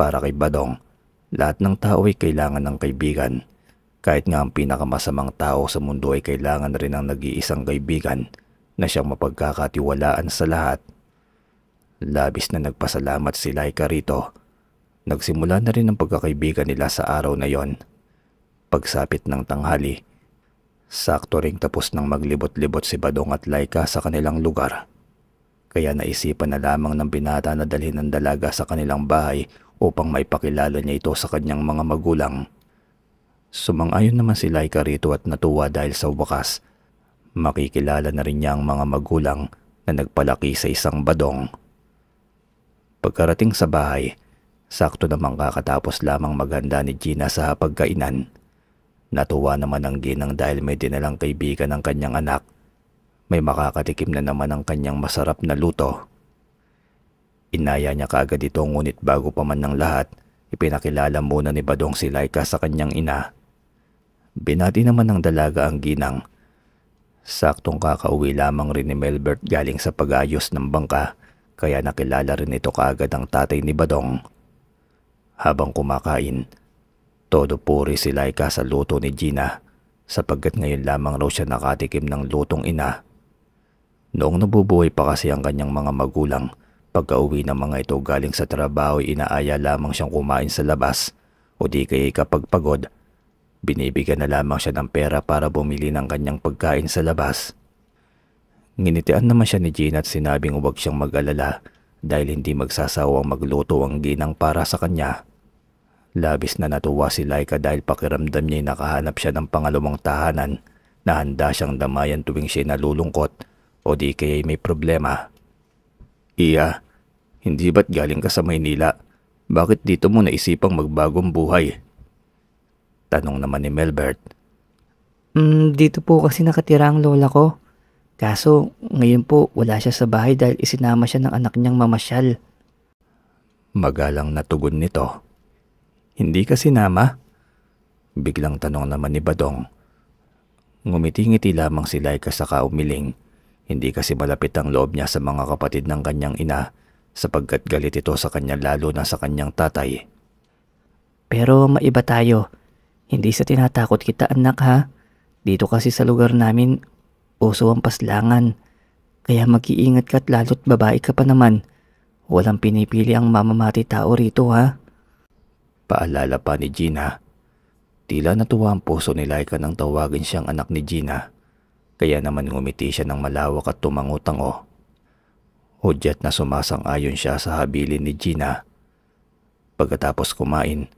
Speaker 1: Para kay Badong, lahat ng tao ay kailangan ng kaibigan kahit nga ang pinakamasamang tao sa mundo ay kailangan rin ng nag-iisang kaibigan na siyang mapagkakatiwalaan sa lahat. Labis na nagpasalamat si Laika rito. Nagsimula na rin ang pagkakaibigan nila sa araw na yon. Pagsapit ng tanghali, sakto ring tapos ng maglibot-libot si Badong at Laika sa kanilang lugar. Kaya naisipan na lamang ng binata na dalhin ang dalaga sa kanilang bahay upang maipakilala niya ito sa kanyang mga magulang. Sumang-ayon naman si Laika rito at natuwa dahil sa wakas, makikilala na rin niya ang mga magulang na nagpalaki sa isang badong. Pagkarating sa bahay, sakto namang kakatapos lamang maghanda ni Gina sa pagkainan. Natuwa naman ang ginang dahil may dinalang kaibigan ng kanyang anak. May makakatikim na naman ang kanyang masarap na luto. Inaya niya kaagad ito ngunit bago pa man ng lahat, ipinakilala muna ni Badong si Laika sa kanyang ina Binati naman ng dalaga ang ginang. Saktong kakauwi lamang rin ni Melbert galing sa pag-ayos ng bangka kaya nakilala rin ito kaagad ang tatay ni Badong. Habang kumakain, todo puri si Laika sa luto ni Gina sapagkat ngayon lamang raw siya nakatikim ng lutong ina. Noong nabubuhay pa kasi ang kanyang mga magulang, pagkauwi ng mga ito galing sa trabaho inaaya lamang siyang kumain sa labas o di kaya kapag pagod Binibigyan na lamang siya ng pera para bumili ng kanyang pagkain sa labas. Nginitian naman siya ni Gina at sinabing huwag siyang mag-alala dahil hindi magsasawang magluto ang ginang para sa kanya. Labis na natuwa si Laika dahil pakiramdam niya nakahanap siya ng pangalawang tahanan na handa siyang damayan tuwing siya nalulungkot o di kaya'y may problema. Iya, hindi ba't galing ka sa Maynila? Bakit dito mo naisipang magbagong buhay? Tanong naman ni Melbert.
Speaker 2: Mm, dito po kasi nakatira ang lola ko. Kaso ngayon po wala siya sa bahay dahil isinama siya ng anak niyang mamasyal.
Speaker 1: Magalang natugon nito. Hindi ka sinama? Biglang tanong naman ni Badong. Ngumitingiti lamang si Laika sa kaumiling. Hindi kasi malapit ang loob niya sa mga kapatid ng kanyang ina sapagkat galit ito sa kanya lalo na sa kanyang tatay.
Speaker 2: Pero maiba tayo. Hindi sa tinatakot kita anak ha. Dito kasi sa lugar namin, uso ang paslangan. Kaya mag-iingat ka at lalo't babae ka pa naman. Walang pinipili ang mamamati tao rito ha.
Speaker 1: Paalala pa ni Gina. Tila natuwa ang puso ni Laika nang tawagin siyang anak ni Gina. Kaya naman ngumiti siya ng malawak at tumangutango. Hudyat na sumasang-ayon siya sa habilin ni Gina. Pagkatapos kumain,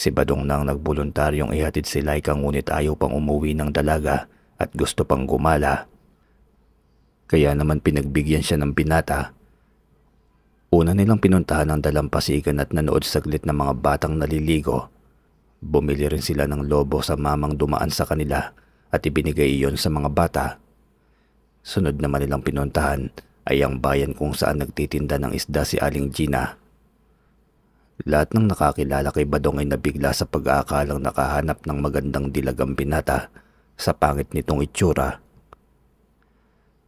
Speaker 1: Si Badong nang nagboluntaryong ihatid si Laika ngunit ayaw pang umuwi ng dalaga at gusto pang gumala. Kaya naman pinagbigyan siya ng binata. Una nilang pinuntahan ang dalampasigan at nanood saglit ng mga batang naliligo. Bumili rin sila ng lobo sa mamang dumaan sa kanila at ibinigay iyon sa mga bata. Sunod naman nilang pinuntahan ay ang bayan kung saan nagtitinda ng isda si Aling Gina lahat ng nakakilala kay Badong ay nabigla sa pag-aakalang nakahanap ng magandang dilagang binata sa pangit nitong itsura.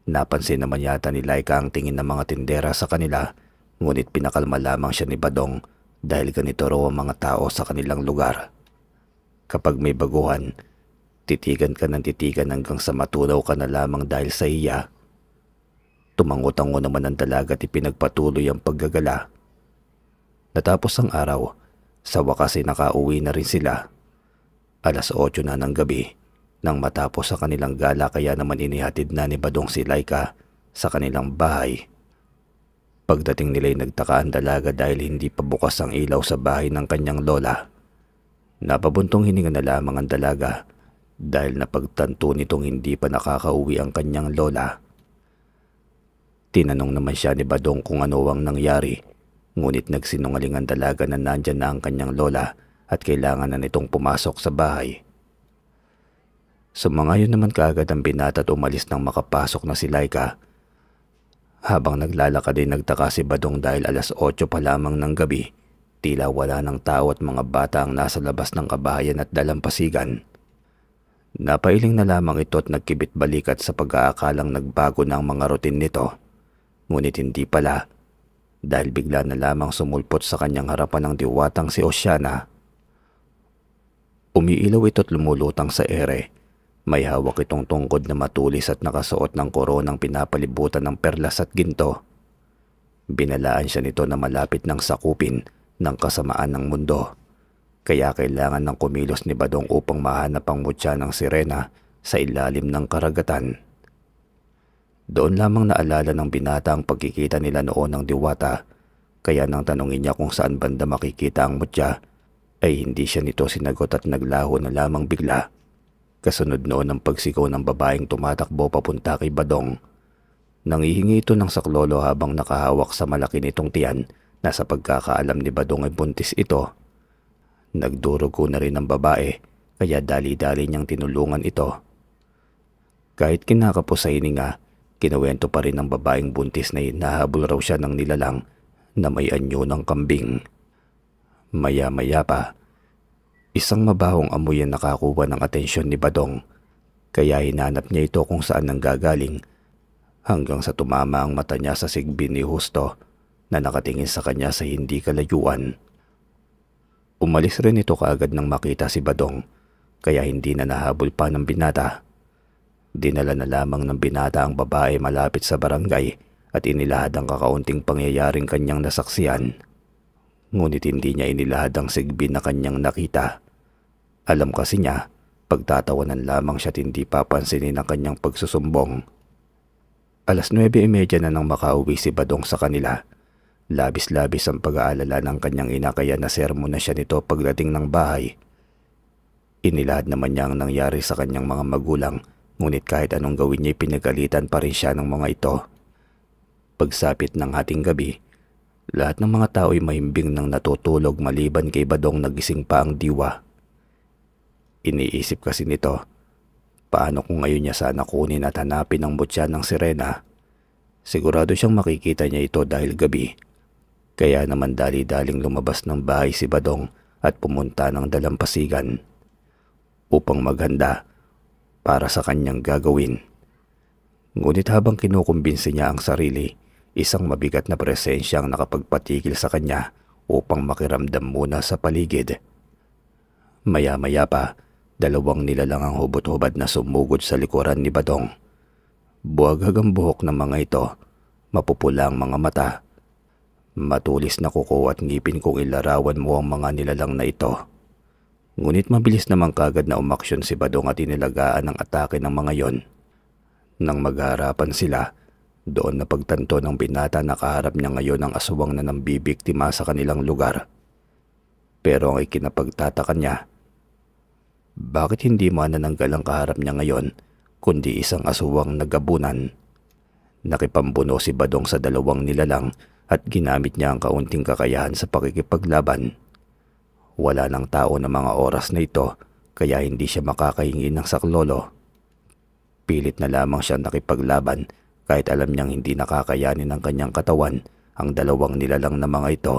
Speaker 1: Napansin naman yata ni Laika ang tingin ng mga tindera sa kanila ngunit pinakalma lamang siya ni Badong dahil ganito raw ang mga tao sa kanilang lugar. Kapag may baguhan, titigan ka ng titigan hanggang sa matulaw ka na lamang dahil sa iya. Tumangot-ango naman ang dalaga at ipinagpatuloy ang paggagala Natapos ang araw, sa wakas ay nakauwi na rin sila. Alas 8 na ng gabi nang matapos sa kanilang gala kaya naman inihatid na ni Badong si Laika sa kanilang bahay. Pagdating nila ay nagtaka ang dalaga dahil hindi pa bukas ang ilaw sa bahay ng kanyang lola. Napabuntong hininga na lamang ang dalaga dahil napagtanto nitong hindi pa nakakauwi ang kanyang lola. Tinanong naman siya ni Badong kung ano ang nangyari Ngunit nagsinungalingan ang dalaga na nandyan na ang kanyang lola at kailangan na nitong pumasok sa bahay. Sumangayon naman kaagad ang binata at umalis nang makapasok na si Laika. Habang naglalakad ay nagtaka si Badong dahil alas 8 pa lamang ng gabi, tila wala ng tao at mga bata ang nasa labas ng kabahayan at dalampasigan. Napailing na lamang ito at nagkibit balikat sa pag-aakalang nagbago na ang mga rutin nito. Ngunit hindi pala dahil bigla na lamang sumulpot sa kanyang harapan ng diwatang si Oceana. Umiilaw ito't lumulutang sa ere. May hawak itong tungkod na matulis at nakasuot ng koronang pinapalibutan ng perlas at ginto. Binalaan siya nito na malapit ng sakupin ng kasamaan ng mundo. Kaya kailangan ng kumilos ni Badong upang mahanap ang mutya ng sirena sa ilalim ng karagatan. Doon lamang naalala ng binata ang pagkikita nila noon ng diwata. Kaya nang tanongin niya kung saan banda makikita ang mutya, ay hindi siya nito sinagot at naglaho na lamang bigla. Kasunod noon ang pagsigaw ng babaeng tumatakbo papunta kay Badong. Nangihingi ito ng saklolo habang nakahawak sa malaki nitong tiyan na sa pagkakaalam ni Badong ay buntis ito. Nagdurugo na rin ang babae kaya dali-dali niyang tinulungan ito. Kahit kinakapos sa hininga, Kinuwento pa rin ng babaeng buntis na inahabol raw siya ng nilalang na may anyo ng kambing. Maya-maya pa, isang mabahong amoy ang nakakuha ng atensyon ni Badong kaya hinanap niya ito kung saan nang gagaling hanggang sa tumama ang mata niya sa sigbi ni Husto na nakatingin sa kanya sa hindi kalayuan. Umalis rin ito kaagad nang makita si Badong kaya hindi na nahabol pa ng binata. Dinala na lamang ng binata ang babae malapit sa barangay at inilahad ang kakaunting pangyayaring kanyang nasaksiyan. Ngunit hindi niya inilahad ang sigbi na kanyang nakita. Alam kasi niya, pagtatawanan lamang siya hindi papansinin ang kanyang pagsusumbong. Alas 9.30 na nang makauwi si Badong sa kanila. Labis-labis ang pag-aalala ng kanyang ina kaya nasermo na siya nito pagdating ng bahay. Inilahad naman niya ang nangyari sa kanyang mga magulang Ngunit kahit anong gawin niya, pinagalitan pa rin siya ng mga ito. Pagsapit ng ating gabi, lahat ng mga tao'y mahimbing nang natutulog maliban kay Badong nagising pa ang diwa. Iniisip kasi nito, paano kung ngayon niya sana kunin at hanapin ang butya ng sirena? Sigurado siyang makikita niya ito dahil gabi. Kaya naman dali-daling lumabas ng bahay si Badong at pumunta ng dalampasigan. Upang maghanda, para sa kanyang gagawin. Ngunit habang kinukumbinsi niya ang sarili, isang mabigat na presensya ang nakapagpatigil sa kanya upang makiramdam muna sa paligid. Maya-maya pa, dalawang nilalang ang hubot-hubad na sumugod sa likuran ni Badong. Buwaghag ang buhok ng mga ito, mapupula ang mga mata. Matulis na kuko at ngipin kung ilarawan mo ang mga nilalang na ito Ngunit mabilis naman kagad na umaksyon si Badong at inilagaan ang atake ng mga yon. Nang magharapan sila, doon na pagtanto ng binata na kaharap niya ngayon ang aswang na nambibiktima sa kanilang lugar. Pero ang ikinapagtataka niya, bakit hindi manananggal ang kaharap niya ngayon kundi isang aswang nagabunan? Nakipambuno si Badong sa dalawang nilalang at ginamit niya ang kaunting kakayahan sa pakikipaglaban. Wala ng tao na mga oras na ito kaya hindi siya makakahingi ng saklolo. Pilit na lamang siya nakipaglaban kahit alam niyang hindi nakakayanin ng kanyang katawan ang dalawang nilalang na mga ito.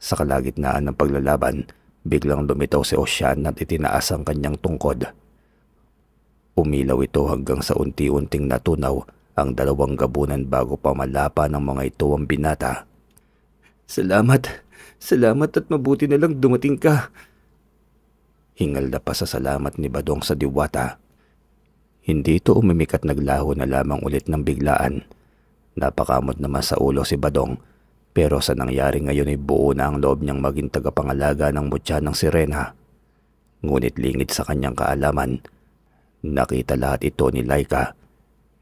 Speaker 1: Sa kalagitnaan ng paglalaban, biglang lumitaw si Ocean at itinaas ang kanyang tungkod. Umilaw ito hanggang sa unti-unting natunaw ang dalawang gabunan bago pa pamalapa ng mga ito ang binata. Salamat! Salamat at mabuti na lang dumating ka. Hingal na pa sa salamat ni Badong sa diwata. Hindi ito umimik at naglaho na lamang ulit ng biglaan. Napakamot naman sa ulo si Badong pero sa nangyari ngayon ay buo na ang loob niyang maging tagapangalaga ng mutya ng sirena. Ngunit lingid sa kanyang kaalaman, nakita lahat ito ni Laika.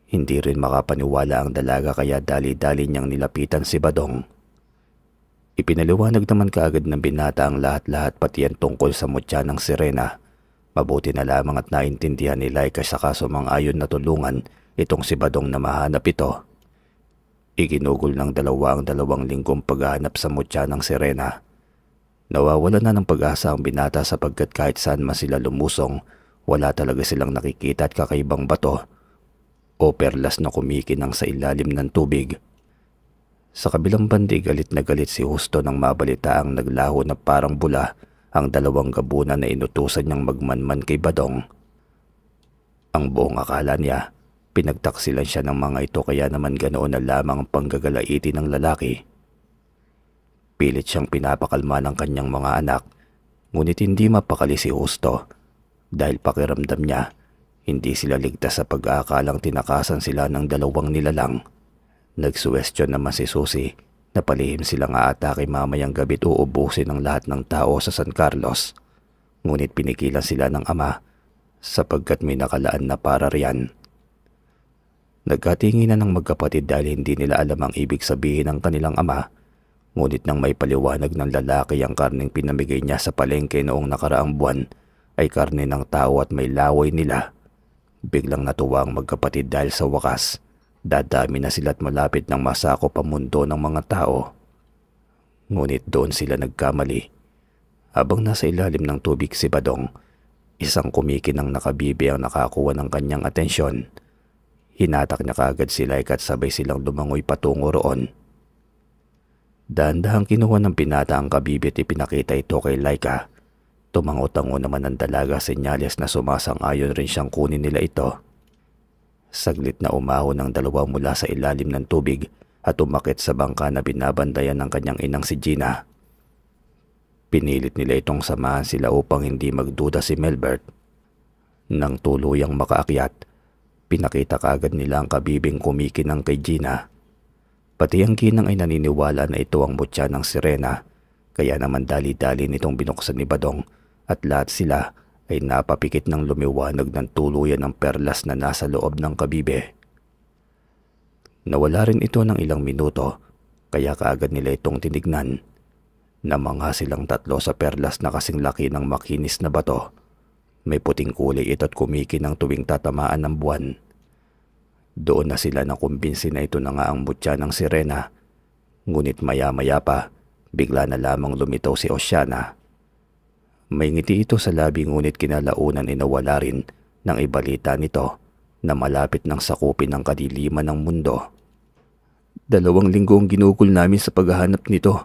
Speaker 1: Hindi rin makapaniwala ang dalaga kaya dali-dali niyang nilapitan si Badong. Ipinaliwanag naman kaagad ng binata ang lahat-lahat pati ang tungkol sa mutya ng sirena. Mabuti na lamang at naintindihan ni Laika sa kaso mang ayon na tulungan itong si Badong na mahanap ito. Iginugol ng dalawang dalawang linggong paghahanap sa mutya ng sirena. Nawawala na ng pag-asa ang binata sapagkat kahit saan man sila lumusong, wala talaga silang nakikita at kakaibang bato o perlas na kumikinang sa ilalim ng tubig sa kabilang bandi galit na galit si Husto nang mabalita ang naglaho na parang bula ang dalawang gabuna na inutusan niyang magmanman kay Badong. Ang buong akala niya, pinagtaksilan siya ng mga ito kaya naman ganoon na lamang ang panggagalaiti ng lalaki. Pilit siyang pinapakalma ng kanyang mga anak, ngunit hindi mapakali si Husto dahil pakiramdam niya hindi sila ligtas sa pag-aakalang tinakasan sila ng dalawang nilalang. Nagsuwestiyon naman si Susi na palihim silang aatake mamayang gabi't uubusin ang lahat ng tao sa San Carlos. Ngunit pinikilan sila ng ama sapagkat may nakalaan na para riyan. Nagkatinginan ng magkapatid dahil hindi nila alam ang ibig sabihin ng kanilang ama ngunit nang may paliwanag ng lalaki ang karneng pinamigay niya sa palengke noong nakaraang buwan ay karne ng tao at may laway nila. Biglang natuwa ang magkapatid dahil sa wakas Dadami na sila't malapit ng masako pa mundo ng mga tao. Ngunit doon sila nagkamali. Habang nasa ilalim ng tubig si Badong, isang kumikinang nakabibi ang nakakuha ng kanyang atensyon. Hinatak niya kaagad Laika at sabay silang lumangoy patungo roon. Dahan-dahang kinuha ng binata ang kabibi at ipinakita ito kay Laika. Tumangot-tango naman ang dalaga senyales na sumasang-ayon rin siyang kunin nila ito. Saglit na umahon ang dalawa mula sa ilalim ng tubig at umakit sa bangka na binabantayan ng kanyang inang si Gina. Pinilit nila itong samahan sila upang hindi magduda si Melbert. Nang tuluyang makaakyat, pinakita kaagad nila ang kabibing kumikinang kay Gina. Pati ang kinang ay naniniwala na ito ang mutya ng sirena, kaya naman dali-dali nitong binuksan ni Badong at lahat sila ay napapikit ng lumiwanag ng tuluyan ng perlas na nasa loob ng kabibe. Nawala rin ito ng ilang minuto kaya kaagad nila itong tinignan. Namangha silang tatlo sa perlas na kasing laki ng makinis na bato. May puting kulay ito ito't kumikinang tuwing tatamaan ng buwan. Doon na sila kumbinsin na ito na nga ang mutya ng sirena. Ngunit maya-maya pa, bigla na lamang lumitaw si Oceana may ngiti ito sa labi ngunit kinalaunan inawala rin ng ibalita nito na malapit ng sakupin ng kadiliman ng mundo. Dalawang linggo ang ginugol namin sa paghahanap nito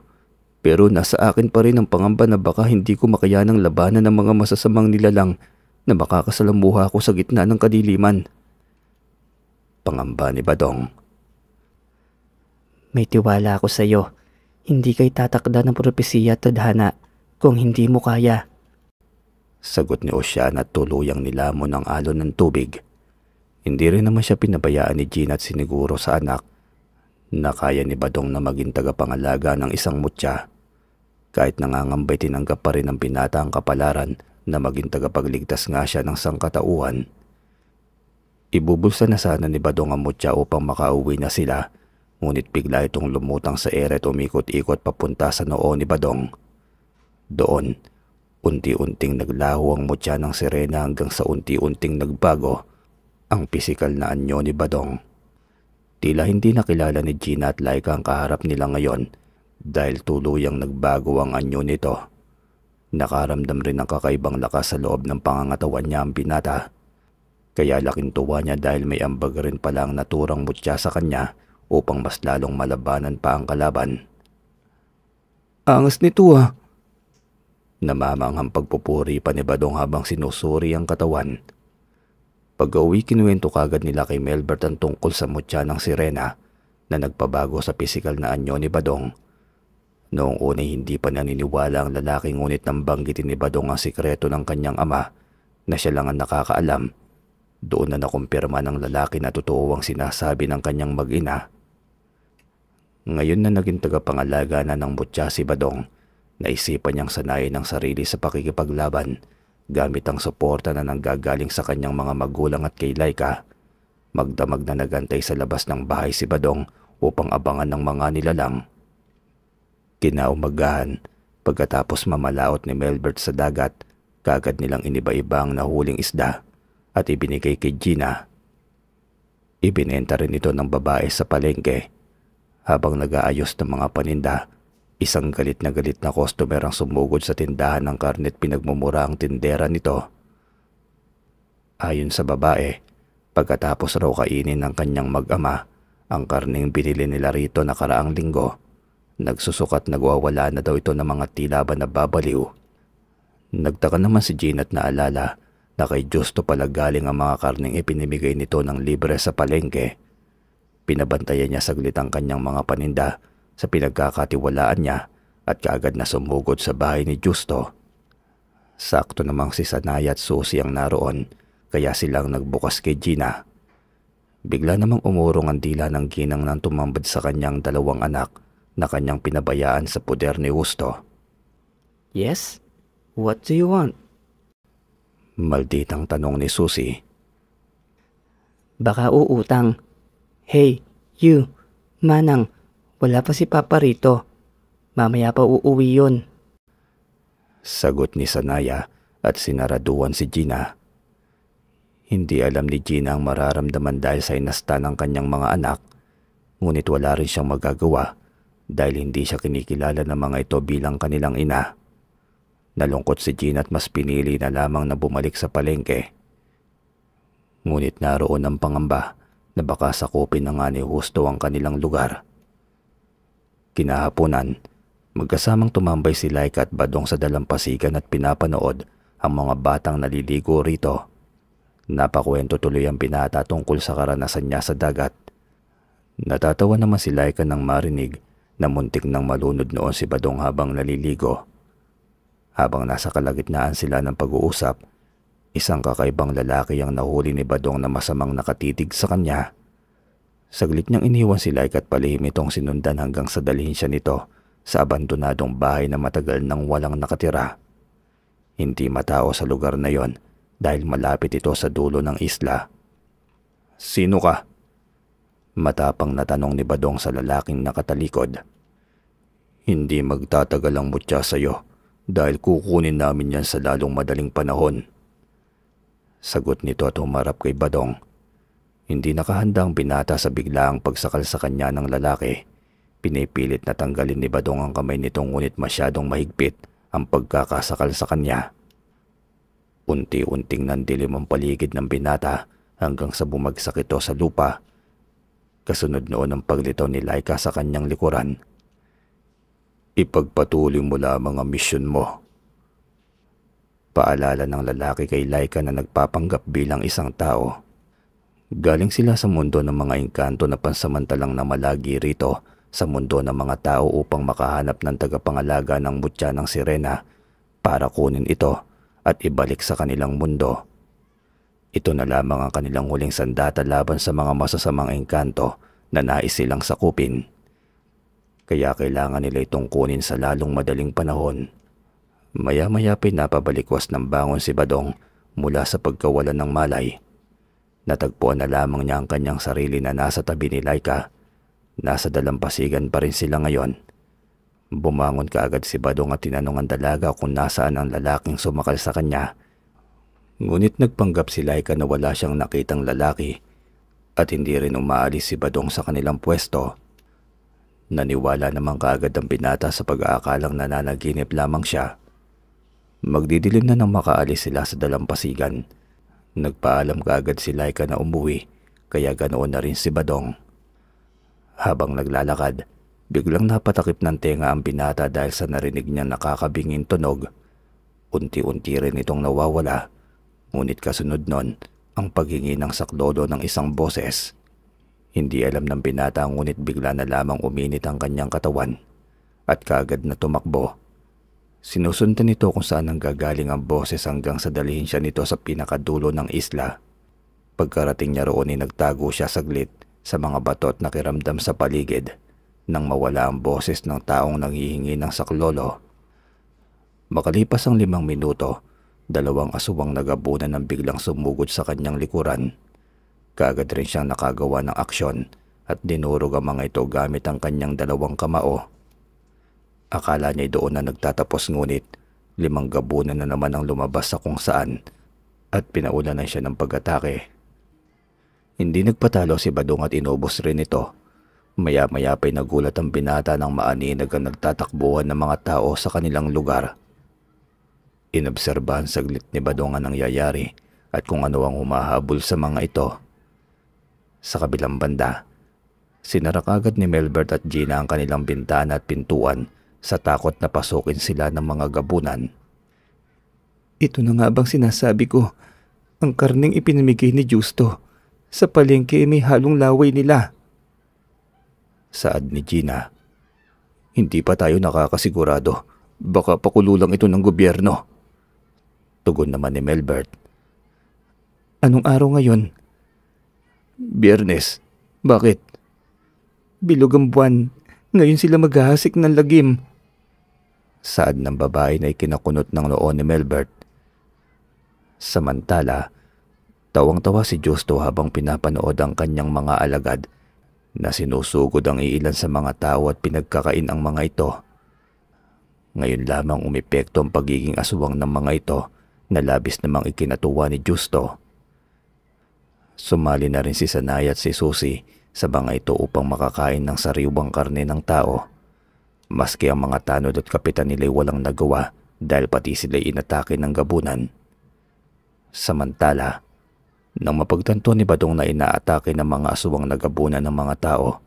Speaker 1: pero nasa akin pa rin ang pangamba na baka hindi ko makayanang labanan ng mga masasamang nilalang na makakasalamuha ako sa gitna ng kadiliman. Pangamba ni Badong. May tiwala ako sa iyo.
Speaker 2: Hindi kay tatakda ng propesiya at tadhana kung hindi mo kaya.
Speaker 1: Sagot ni Ocean at tuluyang nilamon ang alon ng tubig. Hindi rin naman siya pinabayaan ni Gina at siniguro sa anak na kaya ni Badong na maging tagapangalaga ng isang mutya. Kahit nangangambay tinanggap pa rin ng binata ang kapalaran na maging tagapagligtas nga siya ng sangkatauhan. Ibubulsa na sana ni Badong ang mutya upang makauwi na sila ngunit bigla itong lumutang sa ere at umikot-ikot papunta sa noo ni Badong. Doon, Unti-unting naglaho ang mutya ng sirena hanggang sa unti-unting nagbago ang pisikal na anyo ni Badong. Tila hindi nakilala ni Gina at Laika ang kaharap nila ngayon dahil tuluyang nagbago ang anyo nito. Nakaramdam rin ng kakaibang lakas sa loob ng pangangatawan niya ang binata. Kaya laking tuwa niya dahil may ambag rin pala ang naturang mutya sa kanya upang mas lalong malabanan pa ang kalaban. Angas nito ah. Namamanghang pagpupuri pa ni Badong habang sinusuri ang katawan. Pag-uwi kinuwento kagad nila kay Melbert ang tungkol sa mutya ng sirena na nagpabago sa pisikal na anyo ni Badong. Noong una hindi pa naniniwala ang lalaki ngunit nang banggitin ni Badong ang sikreto ng kanyang ama na siya lang ang nakakaalam. Doon na nakumpirma ng lalaki na totoo ang sinasabi ng kanyang mag-ina. Ngayon na naging tagapangalaga na ng mutya si Badong Naisipan niyang sanayin ang sarili sa pakikipaglaban gamit ang suporta na nanggagaling sa kanyang mga magulang at kay Laika. Magdamag na nagantay sa labas ng bahay si Badong upang abangan ng mga nilalang. Kinaumagahan, pagkatapos mamalaot ni Melbert sa dagat, kagad nilang iniba-iba ang nahuling isda at ibinigay kay Gina. Ibinenta rin ito ng babae sa palengke habang nag-aayos ng mga paninda Isang galit na galit na customer ang sumugod sa tindahan ng karne at pinagmumura ang tindera nito. Ayon sa babae, pagkatapos raw kainin ng kanyang mag-ama, ang karneng binili nila rito nakaraang linggo. Nagsusukat nagwawala na daw ito ng mga tila ba na babaliw. Nagtaka naman si Jean at naalala na kay Justo pala galing ang mga karneng ipinimigay nito ng libre sa palengke. Pinabantayan niya saglit ang kanyang mga paninda sa pinagkakatiwalaan niya at kaagad na sumugod sa bahay ni Justo. Sakto namang si Sanaya at Susi ang naroon kaya silang nagbukas kay Gina. Bigla namang umurong ang dila ng ginang nang tumambad sa kanyang dalawang anak na kanyang pinabayaan sa puder ni Justo.
Speaker 2: Yes? What do you want?
Speaker 1: Malditang tanong ni Susie.
Speaker 2: Baka uutang. Hey, you, manang, wala pa si Papa rito. Mamaya pa uuwi yun.
Speaker 1: Sagot ni Sanaya at sinaraduan si Gina. Hindi alam ni Gina ang mararamdaman dahil sa inasta ng kanyang mga anak, ngunit wala rin siyang magagawa dahil hindi siya kinikilala ng mga ito bilang kanilang ina. Nalungkot si Gina at mas pinili na lamang na bumalik sa palengke. Ngunit naroon ang pangamba na baka sakupin na nga ni Husto ang kanilang lugar. Kinahaponan, magkasamang tumambay si Laika at Badong sa dalampasigan at pinapanood ang mga batang naliligo rito. Napakwento tuloy ang binata tungkol sa karanasan niya sa dagat. Natatawa naman si Laika nang marinig na muntik nang malunod noon si Badong habang naliligo. Habang nasa kalagitnaan sila ng pag-uusap, isang kakaibang lalaki ang nahuli ni Badong na masamang nakatitig sa kanya. Saglit niyang iniwan si Laika at palihim itong sinundan hanggang sa dalhin siya nito sa abandonadong bahay na matagal nang walang nakatira. Hindi matao sa lugar na yon dahil malapit ito sa dulo ng isla. Sino ka? Matapang na tanong ni Badong sa lalaking nakatalikod. Hindi magtatagal ang mutya sa'yo dahil kukunin namin yan sa lalong madaling panahon. Sagot nito at humarap kay Badong hindi nakahanda ang binata sa biglaang pagsakal sa kanya ng lalaki. Pinipilit na tanggalin ni Badong ang kamay nitong ngunit masyadong mahigpit ang pagkakasakal sa kanya. Unti-unting nandilim ang paligid ng binata hanggang sa bumagsak ito sa lupa. Kasunod noon ang paglitaw ni Laika sa kanyang likuran. Ipagpatuloy mo lamang ang misyon mo. Paalala ng lalaki kay Laika na nagpapanggap bilang isang tao Galing sila sa mundo ng mga engkanto na pansamantalang namalagi rito sa mundo ng mga tao upang makahanap ng tagapangalaga ng mutya ng sirena para kunin ito at ibalik sa kanilang mundo. Ito na lamang ang kanilang huling sandata laban sa mga masasamang engkanto na nais silang sakupin. Kaya kailangan nila itong kunin sa lalong madaling panahon. Maya-maya pinapabalikwas ng bangon si Badong mula sa pagkawalan ng malay Natagpuan na lamang niya ang kanyang sarili na nasa tabi ni Laika. Nasa dalampasigan pa rin sila ngayon. Bumangon kaagad si Badong at tinanong ang dalaga kung nasaan ang lalaking sumakal sa kanya. Ngunit nagpanggap si Laika na wala siyang nakitang lalaki at hindi rin umaalis si Badong sa kanilang pwesto. Naniwala naman kaagad ang binata sa pag-aakalang nananaginip lamang siya. Magdidilim na nang makaalis sila sa dalampasigan Nagpaalam agad si Laika na umuwi kaya ganoon na rin si Badong. Habang naglalakad, biglang napatakip ng tenga ang binata dahil sa narinig niya nakakabingin tunog. Unti-unti rin itong nawawala, ngunit kasunod nun ang paghingi ng sakdodo ng isang boses. Hindi alam ng binata ngunit bigla na lamang uminit ang kanyang katawan at kagad na tumakbo Sinusundan nito kung saan ang gagaling ang boses hanggang sa dalhin siya nito sa pinakadulo ng isla. Pagkarating niya roon ay nagtago siya saglit sa mga batot na kiramdam sa paligid nang mawala ang boses ng taong nanghihingi ng saklolo. Makalipas ang limang minuto, dalawang asuwang nagabunan ng biglang sumugod sa kanyang likuran. Kagad rin siyang nakagawa ng aksyon at dinurog ang mga ito gamit ang kanyang dalawang kamao Akala niya doon na nagtatapos ngunit limang gabunan na naman ang lumabas sa kung saan at pinaulanan siya ng pag-atake. Hindi nagpatalo si Badong at inubos rin ito. Maya-maya pa'y nagulat ang binata ng maaninag ang nagtatakbuhan ng mga tao sa kanilang lugar. Inobserbahan saglit ni Badong ang nangyayari at kung ano ang humahabol sa mga ito. Sa kabilang banda, sinarak ni Melbert at Gina ang kanilang bintana at pintuan sa takot na pasukin sila ng mga gabunan. Ito na nga bang sinasabi ko, ang karning ipinamigay ni Justo. Sa palengke may halong laway nila. Saad ni Gina, hindi pa tayo nakakasigurado. Baka pakulo lang ito ng gobyerno. Tugon naman ni Melbert. Anong araw ngayon? Biyernes. Bakit? Bilog ang buwan. Ngayon sila maghahasik ng lagim saad ng babae na ikinakunot ng noo ni Melbert. Samantala, tawang-tawa si Justo habang pinapanood ang kanyang mga alagad na sinusugod ang iilan sa mga tao at pinagkakain ang mga ito. Ngayon lamang umepekto ang pagiging aswang ng mga ito na labis namang ikinatuwa ni Justo. Sumali na rin si Sanay at si Susi sa mga ito upang makakain ng sariwang karne ng tao Maski ang mga tanod at kapitan nila'y walang nagawa dahil pati sila'y inatake ng gabunan. Samantala, nang mapagtanto ni Badong na inaatake ng mga aswang nagabunan ng mga tao,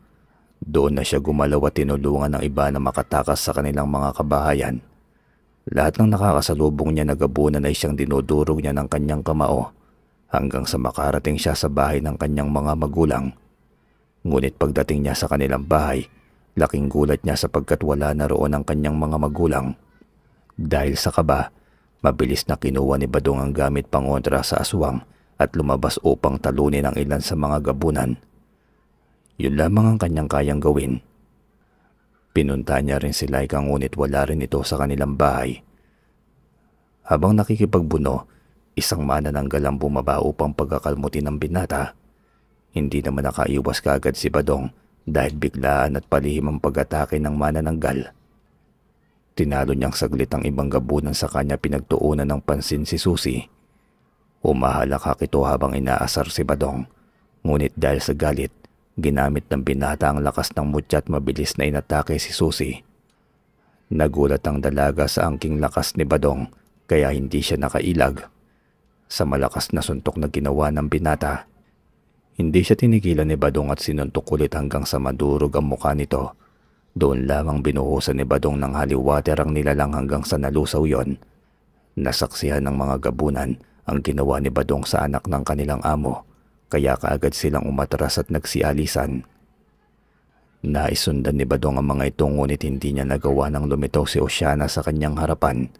Speaker 1: doon na siya gumalaw at tinulungan ng iba na makatakas sa kanilang mga kabahayan. Lahat ng nakakasalubong niya nagabunan ay siyang dinudurog niya ng kanyang kamao hanggang sa makarating siya sa bahay ng kanyang mga magulang. Ngunit pagdating niya sa kanilang bahay, Laking gulat niya sapagkat wala na roon ang kanyang mga magulang. Dahil sa kaba, mabilis na kinuha ni Badong ang gamit pangontra sa aswang at lumabas upang talunin ang ilan sa mga gabunan. Yun lamang ang kanyang kayang gawin. Pinunta niya rin si Laika ngunit wala rin ito sa kanilang bahay. Habang nakikipagbuno, isang manananggal ang bumaba upang pagkakalmutin ng binata. Hindi naman nakaiwas kaagad si Badong dahil biglaan at palihim ang pag-atake ng manananggal. Tinalo niyang saglit ang ibang gabunan sa kanya pinagtuunan ng pansin si Susi. Umahalakak ito habang inaasar si Badong. Ngunit dahil sa galit, ginamit ng binata ang lakas ng mutya at mabilis na inatake si Susi. Nagulat ang dalaga sa angking lakas ni Badong kaya hindi siya nakailag. Sa malakas na suntok na ginawa ng binata, hindi siya tinigilan ni Badong at sinuntok ulit hanggang sa madurog ang mukha nito. Doon lamang binuhusan ni Badong ng haliwater ang nilalang hanggang sa nalusaw yon. Nasaksihan ng mga gabunan ang ginawa ni Badong sa anak ng kanilang amo, kaya kaagad silang umatras at nagsialisan. Naisundan ni Badong ang mga ito ngunit hindi niya nagawa ng lumitaw si Oceana sa kanyang harapan.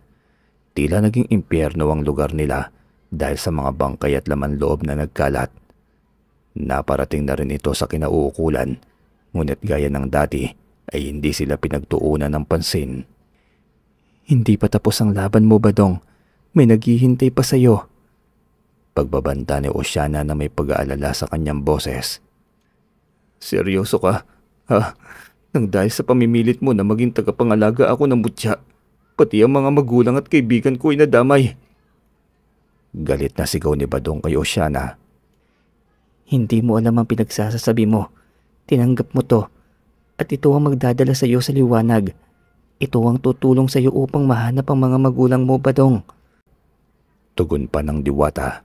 Speaker 1: Tila naging impyerno ang lugar nila dahil sa mga bangkay at laman loob na nagkalat Naparating na rin ito sa kinauukulan, ngunit gaya ng dati ay hindi sila pinagtuunan ng pansin. Hindi pa tapos ang laban mo, Badong. May naghihintay pa sa'yo. Pagbabanta ni Oceana na may pag-aalala sa kanyang boses. Seryoso ka? Ha? Nang dahil sa pamimilit mo na maging tagapangalaga ako ng mutya, pati ang mga magulang at kaibigan ko ay nadamay. Galit na sigaw ni Badong kay Oceana
Speaker 2: hindi mo alam ang pinagsasasabi mo. Tinanggap mo to. At ito ang magdadala sa iyo sa liwanag. Ito ang tutulong sa iyo upang mahanap ang mga magulang mo, Badong.
Speaker 1: Tugon pa ng diwata.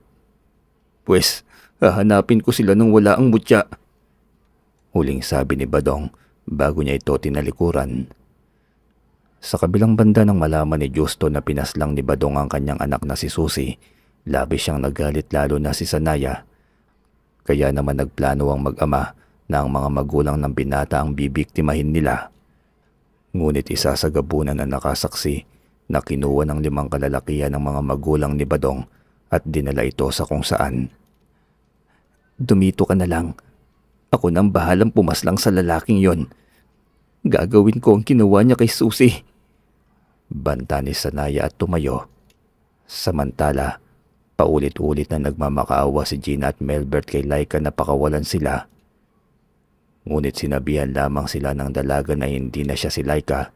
Speaker 1: Pwes, hahanapin ko sila nang wala ang mutya. Huling sabi ni Badong bago niya ito tinalikuran. Sa kabilang banda nang malaman ni Justo na pinaslang ni Badong ang kanyang anak na si Susi, labis siyang nagalit lalo na si Sanaya kaya naman nagplano ang mag-ama na ang mga magulang ng binata ang bibiktimahin nila. Ngunit isa sa gabunan ang nakasaksi na kinuha ng limang kalalakihan ng mga magulang ni Badong at dinala ito sa kung saan. Dumito ka na lang. Ako nang bahalang pumaslang sa lalaking yon. Gagawin ko ang kinuha niya kay Susie. Banta ni Sanaya at tumayo. Samantala, Paulit-ulit na nagmamakaawa si Gina at Melbert kay Laika na pakawalan sila. Ngunit sinabihan lamang sila ng dalaga na hindi na siya si Laika.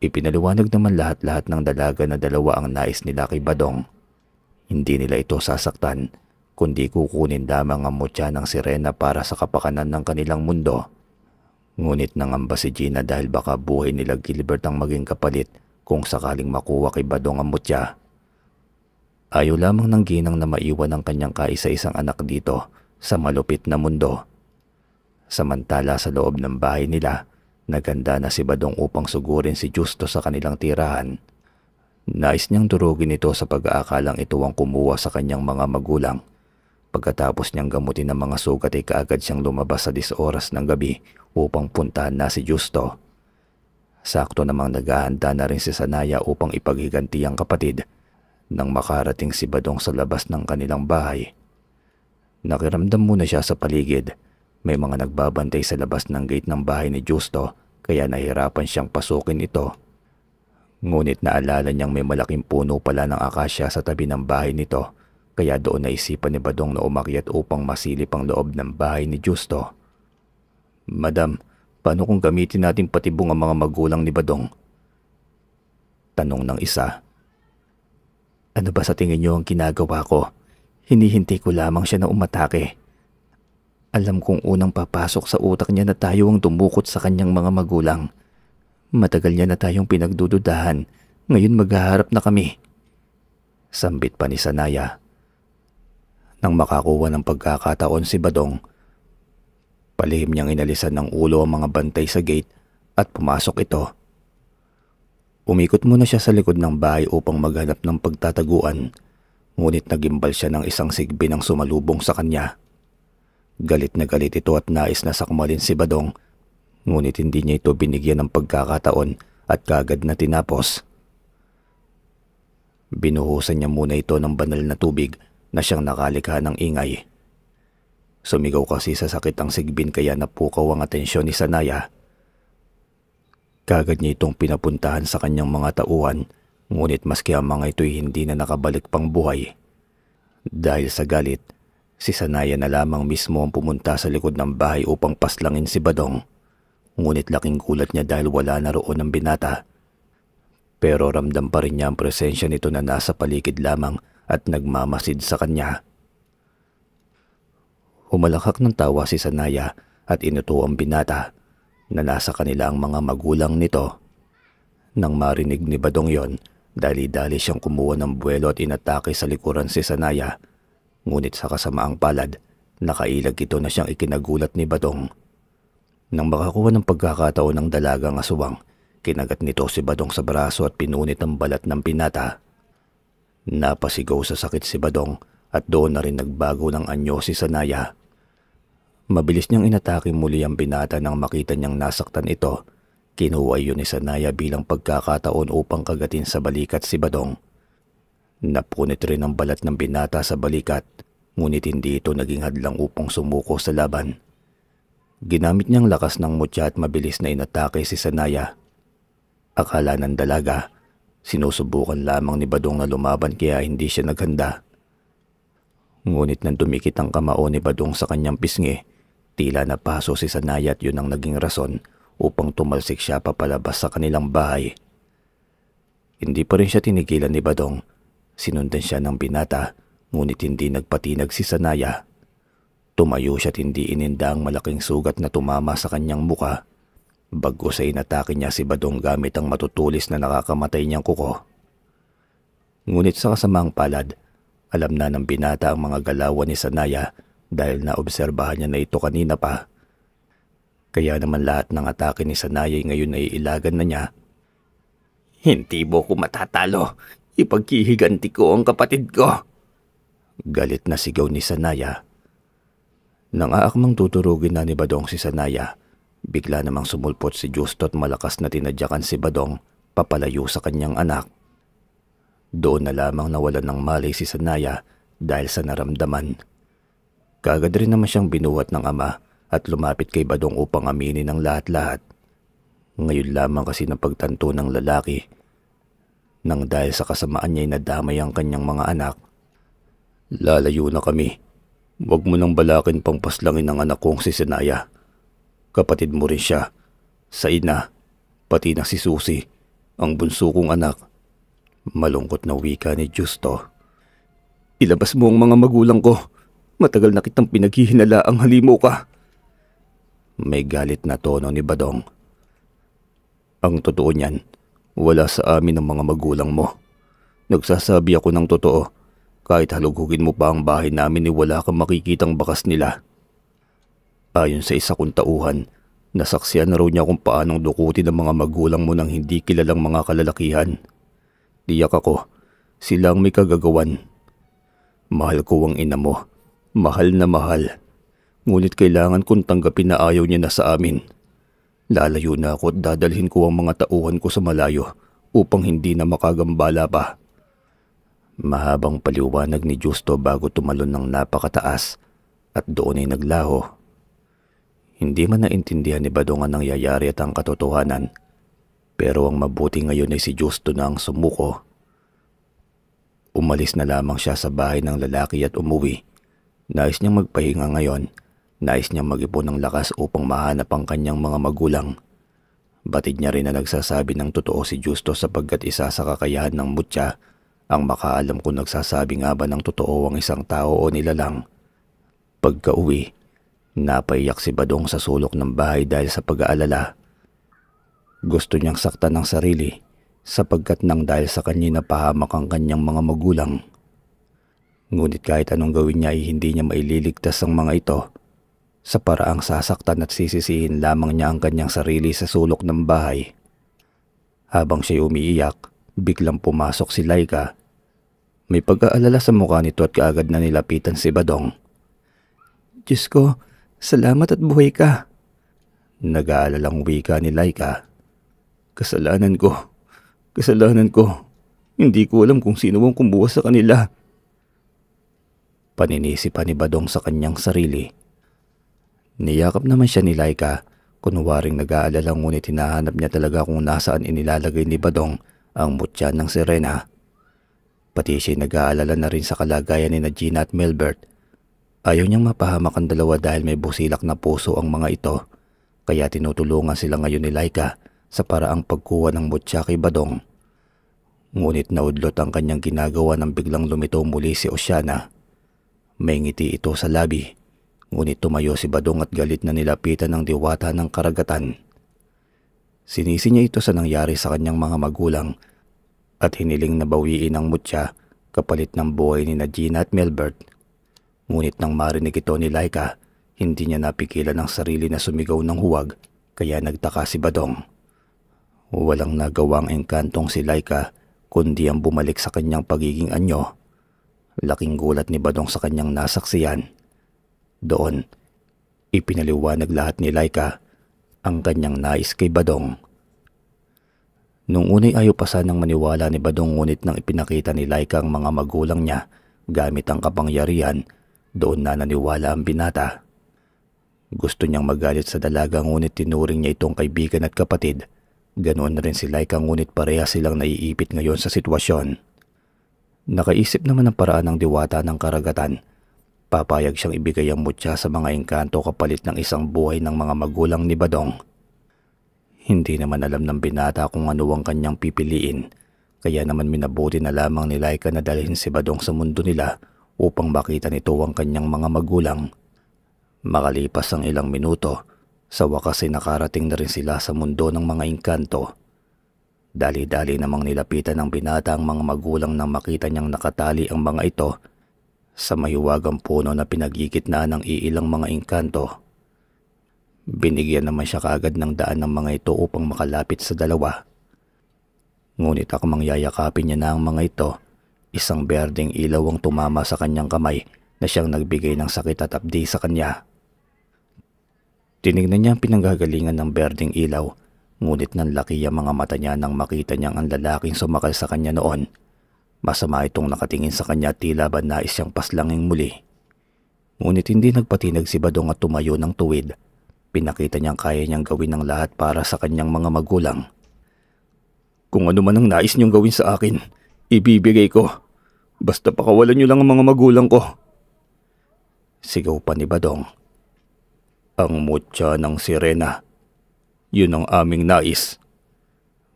Speaker 1: Ipinaliwanag naman lahat-lahat ng dalaga na dalawa ang nais nila kay Badong. Hindi nila ito sasaktan, kundi kukunin lamang ang mutya ng sirena para sa kapakanan ng kanilang mundo. Ngunit nangamba si Gina dahil baka buhay nila Gilbert ang maging kapalit kung sakaling makuha kay Badong ang mutya. Ayaw lamang ng ginang na maiwan ang kanyang kaisa-isang anak dito sa malupit na mundo. Samantala sa loob ng bahay nila, naganda na si Badong upang sugurin si Justo sa kanilang tirahan. Nais niyang durugin ito sa pag-aakalang ito ang kumuha sa kanyang mga magulang. Pagkatapos niyang gamutin ang mga sugat ay kaagad siyang lumabas sa 10 oras ng gabi upang puntahan na si Justo. Sakto namang naghahanda na rin si Sanaya upang ipaghiganti ang kapatid nang makarating si Badong sa labas ng kanilang bahay, nakiramdam muna siya sa paligid. May mga nagbabantay sa labas ng gate ng bahay ni Justo kaya nahirapan siyang pasukin ito. Ngunit naalala niyang may malaking puno pala ng akasya sa tabi ng bahay nito kaya doon naisipan ni Badong na umakyat upang masilip ang loob ng bahay ni Justo. Madam, paano kung gamitin natin patibong ang mga magulang ni Badong? Tanong ng isa. Ano ba sa tingin niyo ang ginagawa ko? Hinihinti ko lamang siya na umatake. Alam kong unang papasok sa utak niya na tayo ang dumukot sa kanyang mga magulang. Matagal niya na tayong pinagdududahan. Ngayon maghaharap na kami. Sambit pa ni Sanaya. Nang makakuha ng pagkakataon si Badong, palihim niyang inalisan ng ulo ang mga bantay sa gate at pumasok ito Umikot muna siya sa likod ng bahay upang maghanap ng pagtataguan. Ngunit nagimbal siya ng isang sigbi ng sumalubong sa kanya. Galit na galit ito at nais na sakmalin si Badong. Ngunit hindi niya ito binigyan ng pagkakataon at kagad na tinapos. Binuhusan niya muna ito ng banal na tubig na siyang nakalikha ng ingay. Sumigaw kasi sa sakit ang sigbin kaya napukaw ang atensyon ni Sanaya Kagad niya itong pinapuntahan sa kanyang mga tauhan ngunit maski ang mga ito'y hindi na nakabalik pang buhay. Dahil sa galit, si Sanaya na lamang mismo ang pumunta sa likod ng bahay upang paslangin si Badong. Ngunit laking gulat niya dahil wala na roon ang binata. Pero ramdam pa rin niya ang presensya nito na nasa paligid lamang at nagmamasid sa kanya. Humalakak ng tawa si Sanaya at inuto ang binata na nasa kanila ang mga magulang nito. Nang marinig ni Badong yon, dali-dali siyang kumuha ng buwelo at inatake sa likuran si Sanaya. Ngunit sa kasamaang palad, nakailag ito na siyang ikinagulat ni Badong. Nang makakuha ng pagkakataon ng dalagang aswang, kinagat nito si Badong sa braso at pinunit ang balat ng pinata. Napasigaw sa sakit si Badong at doon na rin nagbago ng anyo si Sanaya. Mabilis niyang inatake muli ang binata nang makita niyang nasaktan ito. Kinuha yun ni Sanaya bilang pagkakataon upang kagatin sa balikat si Badong. Napunit rin ang balat ng binata sa balikat, ngunit hindi ito naging hadlang upang sumuko sa laban. Ginamit niyang lakas ng mutya at mabilis na inatake si Sanaya. Akala ng dalaga, sinusubukan lamang ni Badong na lumaban kaya hindi siya naghanda. Ngunit nang dumikit ang kamao ni Badong sa kanyang pisngi, Tila na paso si Sanay at yun ang naging rason upang tumalsik siya papalabas sa kanilang bahay. Hindi pa rin siya tinigilan ni Badong. Sinundan siya ng binata ngunit hindi nagpatinag si Sanaya. Tumayo siya at hindi ininda ang malaking sugat na tumama sa kanyang muka bago sa inatake niya si Badong gamit ang matutulis na nakakamatay niyang kuko. Ngunit sa kasamang palad, alam na ng binata ang mga galawan ni Sanaya dahil naobserbahan niya na ito kanina pa. Kaya naman lahat ng atake ni Sanayay ngayon ay ilagan na niya. Hindi mo ko matatalo. Ipagkihiganti ko ang kapatid ko. Galit na sigaw ni Sanaya. Nang aakmang tuturugin na ni Badong si Sanaya, bigla namang sumulpot si Justo at malakas na tinadyakan si Badong papalayo sa kanyang anak. Doon na lamang nawalan ng malay si Sanaya dahil sa naramdaman. Kagad rin naman siyang binuhat ng ama at lumapit kay Badong upang aminin ang lahat-lahat. Ngayon lamang kasi napagtanto ng lalaki nang dahil sa kasamaan niya ay nadamay ang kanyang mga anak. Lalayo na kami. Huwag mo nang balakin pang paslangin ang anak kong si Senaya. Kapatid mo rin siya. Sa ina, pati na si Susi, ang bunso kong anak. Malungkot na wika ni Justo. Ilabas mo ang mga magulang ko. Matagal na kitang pinaghihinala ang halimo ka. May galit na tono ni Badong. Ang totoo niyan, wala sa amin ang mga magulang mo. Nagsasabi ako ng totoo. Kahit halughugin mo pa ang bahay namin ni wala kang makikitang bakas nila. Ayon sa isa kong tauhan, nasaksiyan na raw niya kung paanong dukutin ng mga magulang mo ng hindi kilalang mga kalalakihan. Diyak ako, sila ang may kagagawan. Mahal ko ang ina mo Mahal na mahal. Ngunit kailangan kong tanggapin na ayaw niya na sa amin. Lalayo na ako at dadalhin ko ang mga tauhan ko sa malayo upang hindi na makagambala pa. Mahabang paliwanag ni Justo bago tumalon ng napakataas at doon ay naglaho. Hindi man naintindihan ni Badong ang nangyayari at ang katotohanan. Pero ang mabuti ngayon ay si Justo na ang sumuko. Umalis na lamang siya sa bahay ng lalaki at umuwi Nais niyang magpahinga ngayon. Nais niyang magipon ng lakas upang mahanap ang kanyang mga magulang. Batid niya rin na nagsasabi ng totoo si Justo sapagkat isa sa kakayahan ng mutya ang makaalam kung nagsasabi nga ba ng totoo ang isang tao o nilalang. Pagka uwi, napaiyak si Badong sa sulok ng bahay dahil sa pag-aalala. Gusto niyang saktan ng sarili sapagkat nang dahil sa kanya napahamak ang kanyang mga magulang. Ngunit kahit anong gawin niya ay hindi niya maililigtas ang mga ito. Sa paraang sasaktan at sisisihin lamang niya ang kanyang sarili sa sulok ng bahay. Habang siya umiiyak, biglang pumasok si Laika. May pag-aalala sa mukha nito at kaagad na nilapitan si Badong. Diyos ko, salamat at buhay ka. Nag-aalalang wika ni Laika. Kasalanan ko. Kasalanan ko. Hindi ko alam kung sino ang kumuha sa kanila pa ni Badong sa kanyang sarili. Niyakap naman siya ni Laika, kunwaring nag-aalala ngunit hinahanap niya talaga kung nasaan inilalagay ni Badong ang mutya ng Serena. Pati siya nag-aalala na rin sa kalagayan ni Gina at Melbert. Ayaw niyang mapahamak ang dalawa dahil may busilak na puso ang mga ito, kaya tinutulungan sila ngayon ni Laika sa paraang pagkuha ng mutya kay Badong. Ngunit naudlot ang kanyang ginagawa nang biglang lumitaw muli si Oceana may ngiti ito sa labi. Ngunit tumayo si Badong at galit na nilapitan ng diwata ng karagatan. Sinisi niya ito sa nangyari sa kanyang mga magulang at hiniling na bawiin ang mutya kapalit ng buhay ni Gina at Melbert. Ngunit nang marinig ito ni Laika, hindi niya napikilan ang sarili na sumigaw ng huwag kaya nagtaka si Badong. Walang nagawang engkantong si Laika kundi ang bumalik sa kanyang pagiging anyo Laking gulat ni Badong sa kanyang nasaksiyan. Doon, ipinaliwanag lahat ni Laika ang kanyang nais kay Badong. Nung unay ayaw pa sanang maniwala ni Badong ngunit nang ipinakita ni Laika ang mga magulang niya gamit ang kapangyarihan, doon na naniwala ang binata. Gusto niyang magalit sa dalaga ngunit tinuring niya itong kaibigan at kapatid. Ganoon na rin si Laika ngunit pareha silang naiipit ngayon sa sitwasyon. Nakaisip naman ng paraan ng diwata ng karagatan. Papayag siyang ibigay ang mutya sa mga engkanto kapalit ng isang buhay ng mga magulang ni Badong. Hindi naman alam ng binata kung ano ang kanyang pipiliin, kaya naman minabuti na lamang ni Laika na dalhin si Badong sa mundo nila upang makita nito ang kanyang mga magulang. Makalipas ang ilang minuto, sa wakas ay nakarating na rin sila sa mundo ng mga engkanto. Dali-dali namang nilapitan ng binata ang mga magulang nang makita niyang nakatali ang mga ito sa mahiwagang puno na pinagigitnaan ng iilang mga engkanto. Binigyan naman siya kaagad ng daan ng mga ito upang makalapit sa dalawa. Ngunit ako mangyayakapin niya na ang mga ito, isang berding ilaw ang tumama sa kanyang kamay na siyang nagbigay ng sakit at abdi sa kanya. Tinignan niya ang pinanggagalingan ng berding ilaw Ngunit nanlaki ang mga mata niya nang makita niyang ang lalaking sumakay sa kanya noon. Masama itong nakatingin sa kanya tila ba nais siyang paslanging muli. Ngunit hindi nagpatinag si Badong at tumayo ng tuwid. Pinakita niyang kaya niyang gawin ang lahat para sa kanyang mga magulang. Kung ano man ang nais niyong gawin sa akin, ibibigay ko. Basta pakawalan niyo lang ang mga magulang ko. Sigaw pa ni Badong. Ang mutya ng sirena yun ang aming nais.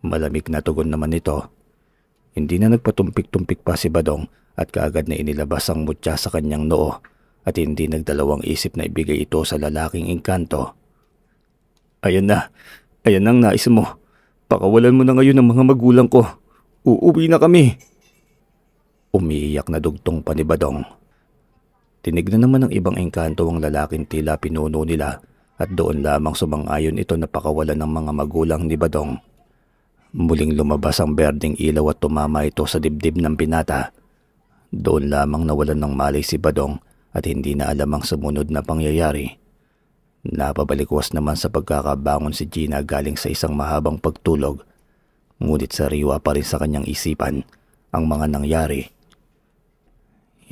Speaker 1: Malamig na tugon naman ito. Hindi na nagpatumpik-tumpik pa si Badong at kaagad na inilabas ang mutya sa kanyang noo at hindi nagdalawang isip na ibigay ito sa lalaking engkanto. Ayan na, ayan ang nais mo. Pakawalan mo na ngayon ang mga magulang ko. Uuwi na kami. Umiiyak na dugtong pa ni Badong. Tinignan naman ng ibang engkanto ang lalaking tila pinuno nila at doon lamang sumang-ayon ito na pakawalan ng mga magulang ni Badong. Muling lumabas ang berding ilaw at tumama ito sa dibdib ng binata. Doon lamang nawalan ng malay si Badong at hindi na alam ang sumunod na pangyayari. Napabalikwas naman sa pagkakabangon si Gina galing sa isang mahabang pagtulog. Ngunit sariwa pa rin sa kanyang isipan ang mga nangyari.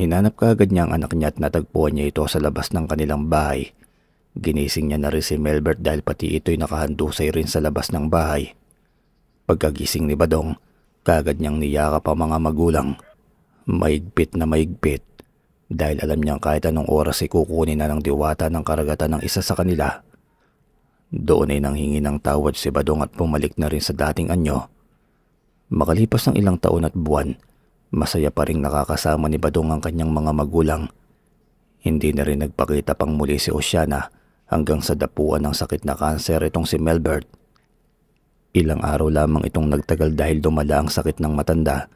Speaker 1: Hinanap ka agad niya ang anak niya at natagpuan niya ito sa labas ng kanilang bahay Ginising niya na rin si Melbert dahil pati ito'y nakahandusay rin sa labas ng bahay. Pagkagising ni Badong, kagad niyang niyakap ang mga magulang. Maigpit na maigpit dahil alam niyang kahit anong oras ay kukunin na ng diwata ng karagatan ng isa sa kanila. Doon ay nanghingi ng tawad si Badong at pumalik na rin sa dating anyo. Makalipas ng ilang taon at buwan, masaya pa rin nakakasama ni Badong ang kanyang mga magulang. Hindi na rin nagpakita pang muli si Oceana hanggang sa dapuan ng sakit na kanser itong si Melbert. Ilang araw lamang itong nagtagal dahil dumala ang sakit ng matanda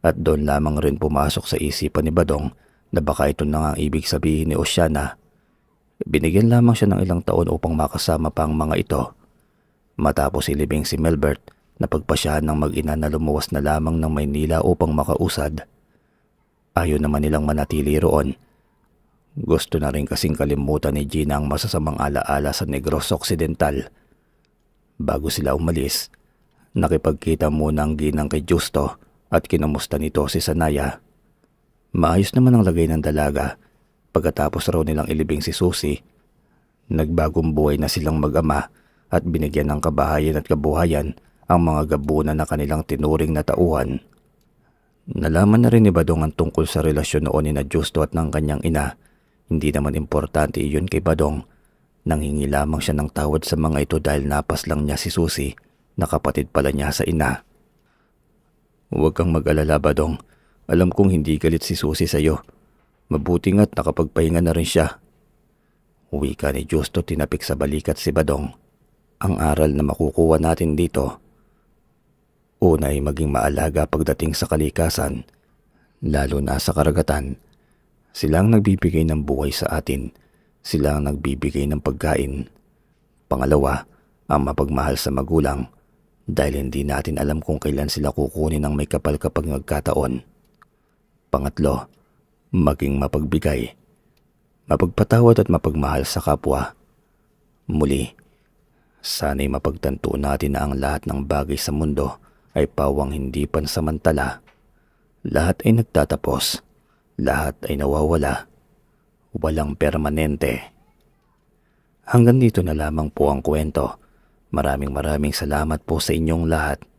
Speaker 1: at doon lamang rin pumasok sa isipan ni Badong na baka ito na nga ang ibig sabihin ni Oceana. Binigyan lamang siya ng ilang taon upang makasama pa ang mga ito. Matapos ilibing si Melbert, na napagpasyahan ng mag-ina na lumuwas na lamang ng Maynila upang makausad. Ayaw naman nilang manatili roon gusto na rin kasing kalimutan ni Gina ang masasamang alaala sa Negros Occidental. Bago sila umalis, nakipagkita muna ang Ginang kay Justo at kinamusta nito si Sanaya. Maayos naman ang lagay ng dalaga pagkatapos raw nilang ilibing si Susi. Nagbagong buhay na silang mag-ama at binigyan ng kabahayan at kabuhayan ang mga gabuna na kanilang tinuring na tauhan. Nalaman na rin ni Badong ang tungkol sa relasyon noon ni na Justo at ng kanyang ina hindi naman importante iyon kay Badong. Nanghingi lamang siya ng tawad sa mga ito dahil napas lang niya si Susi na kapatid pala niya sa ina. Huwag kang mag-alala, Badong. Alam kong hindi galit si Susi sa'yo. Mabuti nga't nakapagpahinga na rin siya. Uwi ka ni Justo tinapik sa balikat si Badong. Ang aral na makukuha natin dito, una ay maging maalaga pagdating sa kalikasan, lalo na sa karagatan sila ang nagbibigay ng buhay sa atin. Sila ang nagbibigay ng pagkain. Pangalawa, ang mapagmahal sa magulang dahil hindi natin alam kung kailan sila kukunin ng may kapal kapag nagkataon. Pangatlo, maging mapagbigay. Mapagpatawad at mapagmahal sa kapwa. Muli, sana'y mapagtanto natin na ang lahat ng bagay sa mundo ay pawang hindi pansamantala. Lahat ay nagtatapos. Lahat ay nawawala. Walang permanente. Hanggang dito na lamang po ang kwento. Maraming maraming salamat po sa inyong lahat.